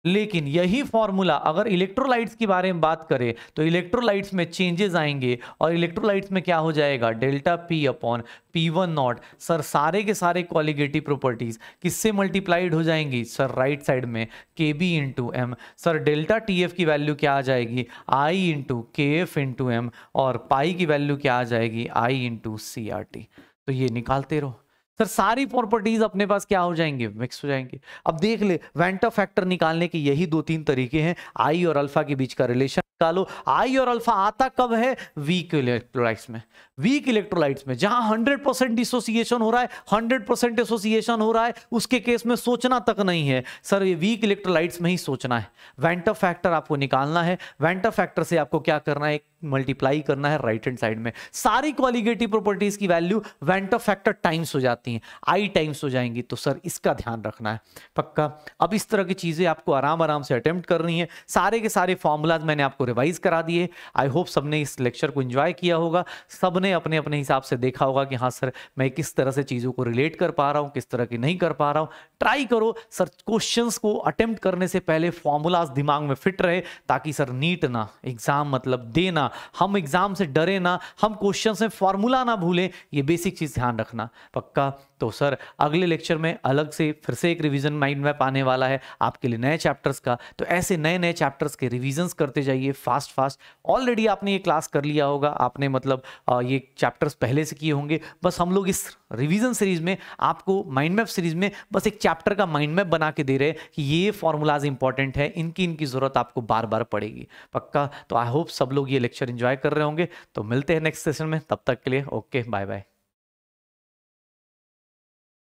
लेकिन यही फॉर्मूला अगर इलेक्ट्रोलाइट्स के बारे में बात करें तो इलेक्ट्रोलाइट्स में चेंजेस आएंगे और इलेक्ट्रोलाइट्स में क्या हो जाएगा delta P upon P one naught sir सारे के सारे क्वालिगेटिव प्रॉपर्टीज किससे मल्टीप्लाइड हो जाएंगी सर राइट साइड में K B into M sir delta T F की वैल्यू क्या आ जाएगी I into K F into M और पाई की वैल्यू क्या आ जाएगी I into C R T तो ये निकालते रहो सर सारी प्रॉपर्टीज अपने पास क्या हो जाएंगे मिक्स हो जाएंगे अब देख ले वेंटर फैक्टर निकालने के यही दो तीन तरीके हैं आई और अल्फा के बीच का रिलेशन निकालो आई और अल्फा आता कब है वीक इलेक्ट्रोलाइट्स में वीक इलेक्ट्रोलाइट्स में जहां 100 परसेंट डिसोसिएशन हो रहा है 100 परसेंट एसोसिएशन हो रहा है उसके केस में सोचना तक नहीं है सर ये वीक इलेक्ट्रोलाइट्स में ही सोचना है वेंटर फैक्टर आपको निकालना है वेंटर फैक्टर से आपको क्या करना है एक मल्टीप्लाई करना है राइट हैंड साइड में सारी क्वालिगेटिव प्रॉपर्टीज की value van't Hoff factor times हो जाती हैं आई टाइम्स हो जाएंगी तो सर इसका ध्यान रखना है पक्का अब इस तरह की चीज़ें आपको आराम आराम से अटेम्प्ट करनी है सारे के सारे फॉर्मूलाज मैंने आपको रिवाइज करा दिए आई होप सबने इस लेक्चर को इन्जॉय किया होगा सबने अपने अपने हिसाब से देखा होगा कि हाँ सर मैं किस तरह से चीज़ों को रिलेट कर पा रहा हूँ किस तरह की नहीं कर पा रहा हूँ ट्राई करो सर क्वेश्चन को अटेम्प्ट करने से पहले फॉर्मूलाज दिमाग में फिट रहे ताकि सर नीट ना एग्जाम मतलब देना हम एग्जाम से डरे ना हम क्वेश्चन में फॉर्मूला ना भूलें ये बेसिक चीज़ ध्यान रखना पक्का तो सर अगले लेक्चर में अलग से फिर से एक रिविजन माइंड मैप आने वाला है आपके लिए नए चैप्टर्स का तो ऐसे नए नए चैप्टर्स के रिविजन करते जाइए फास्ट फास्ट ऑलरेडी आपने ये क्लास कर लिया होगा आपने मतलब ये चैप्टर्स पहले से किए होंगे बस हम लोग इस रिवीजन सीरीज में आपको माइंड मैप सीरीज में बस एक चैप्टर का माइंड मैप बना के दे रहे हैं कि ये फॉर्मूलाज इंपॉर्टेंट है इनकी इनकी ज़रूरत आपको बार बार पड़ेगी पक्का तो आई होप सब लोग ये लेक्चर लेक्चर इंजॉय कर रहे होंगे तो मिलते हैं नेक्स्ट सेशन में तब तक के लिए ओके बाय बाय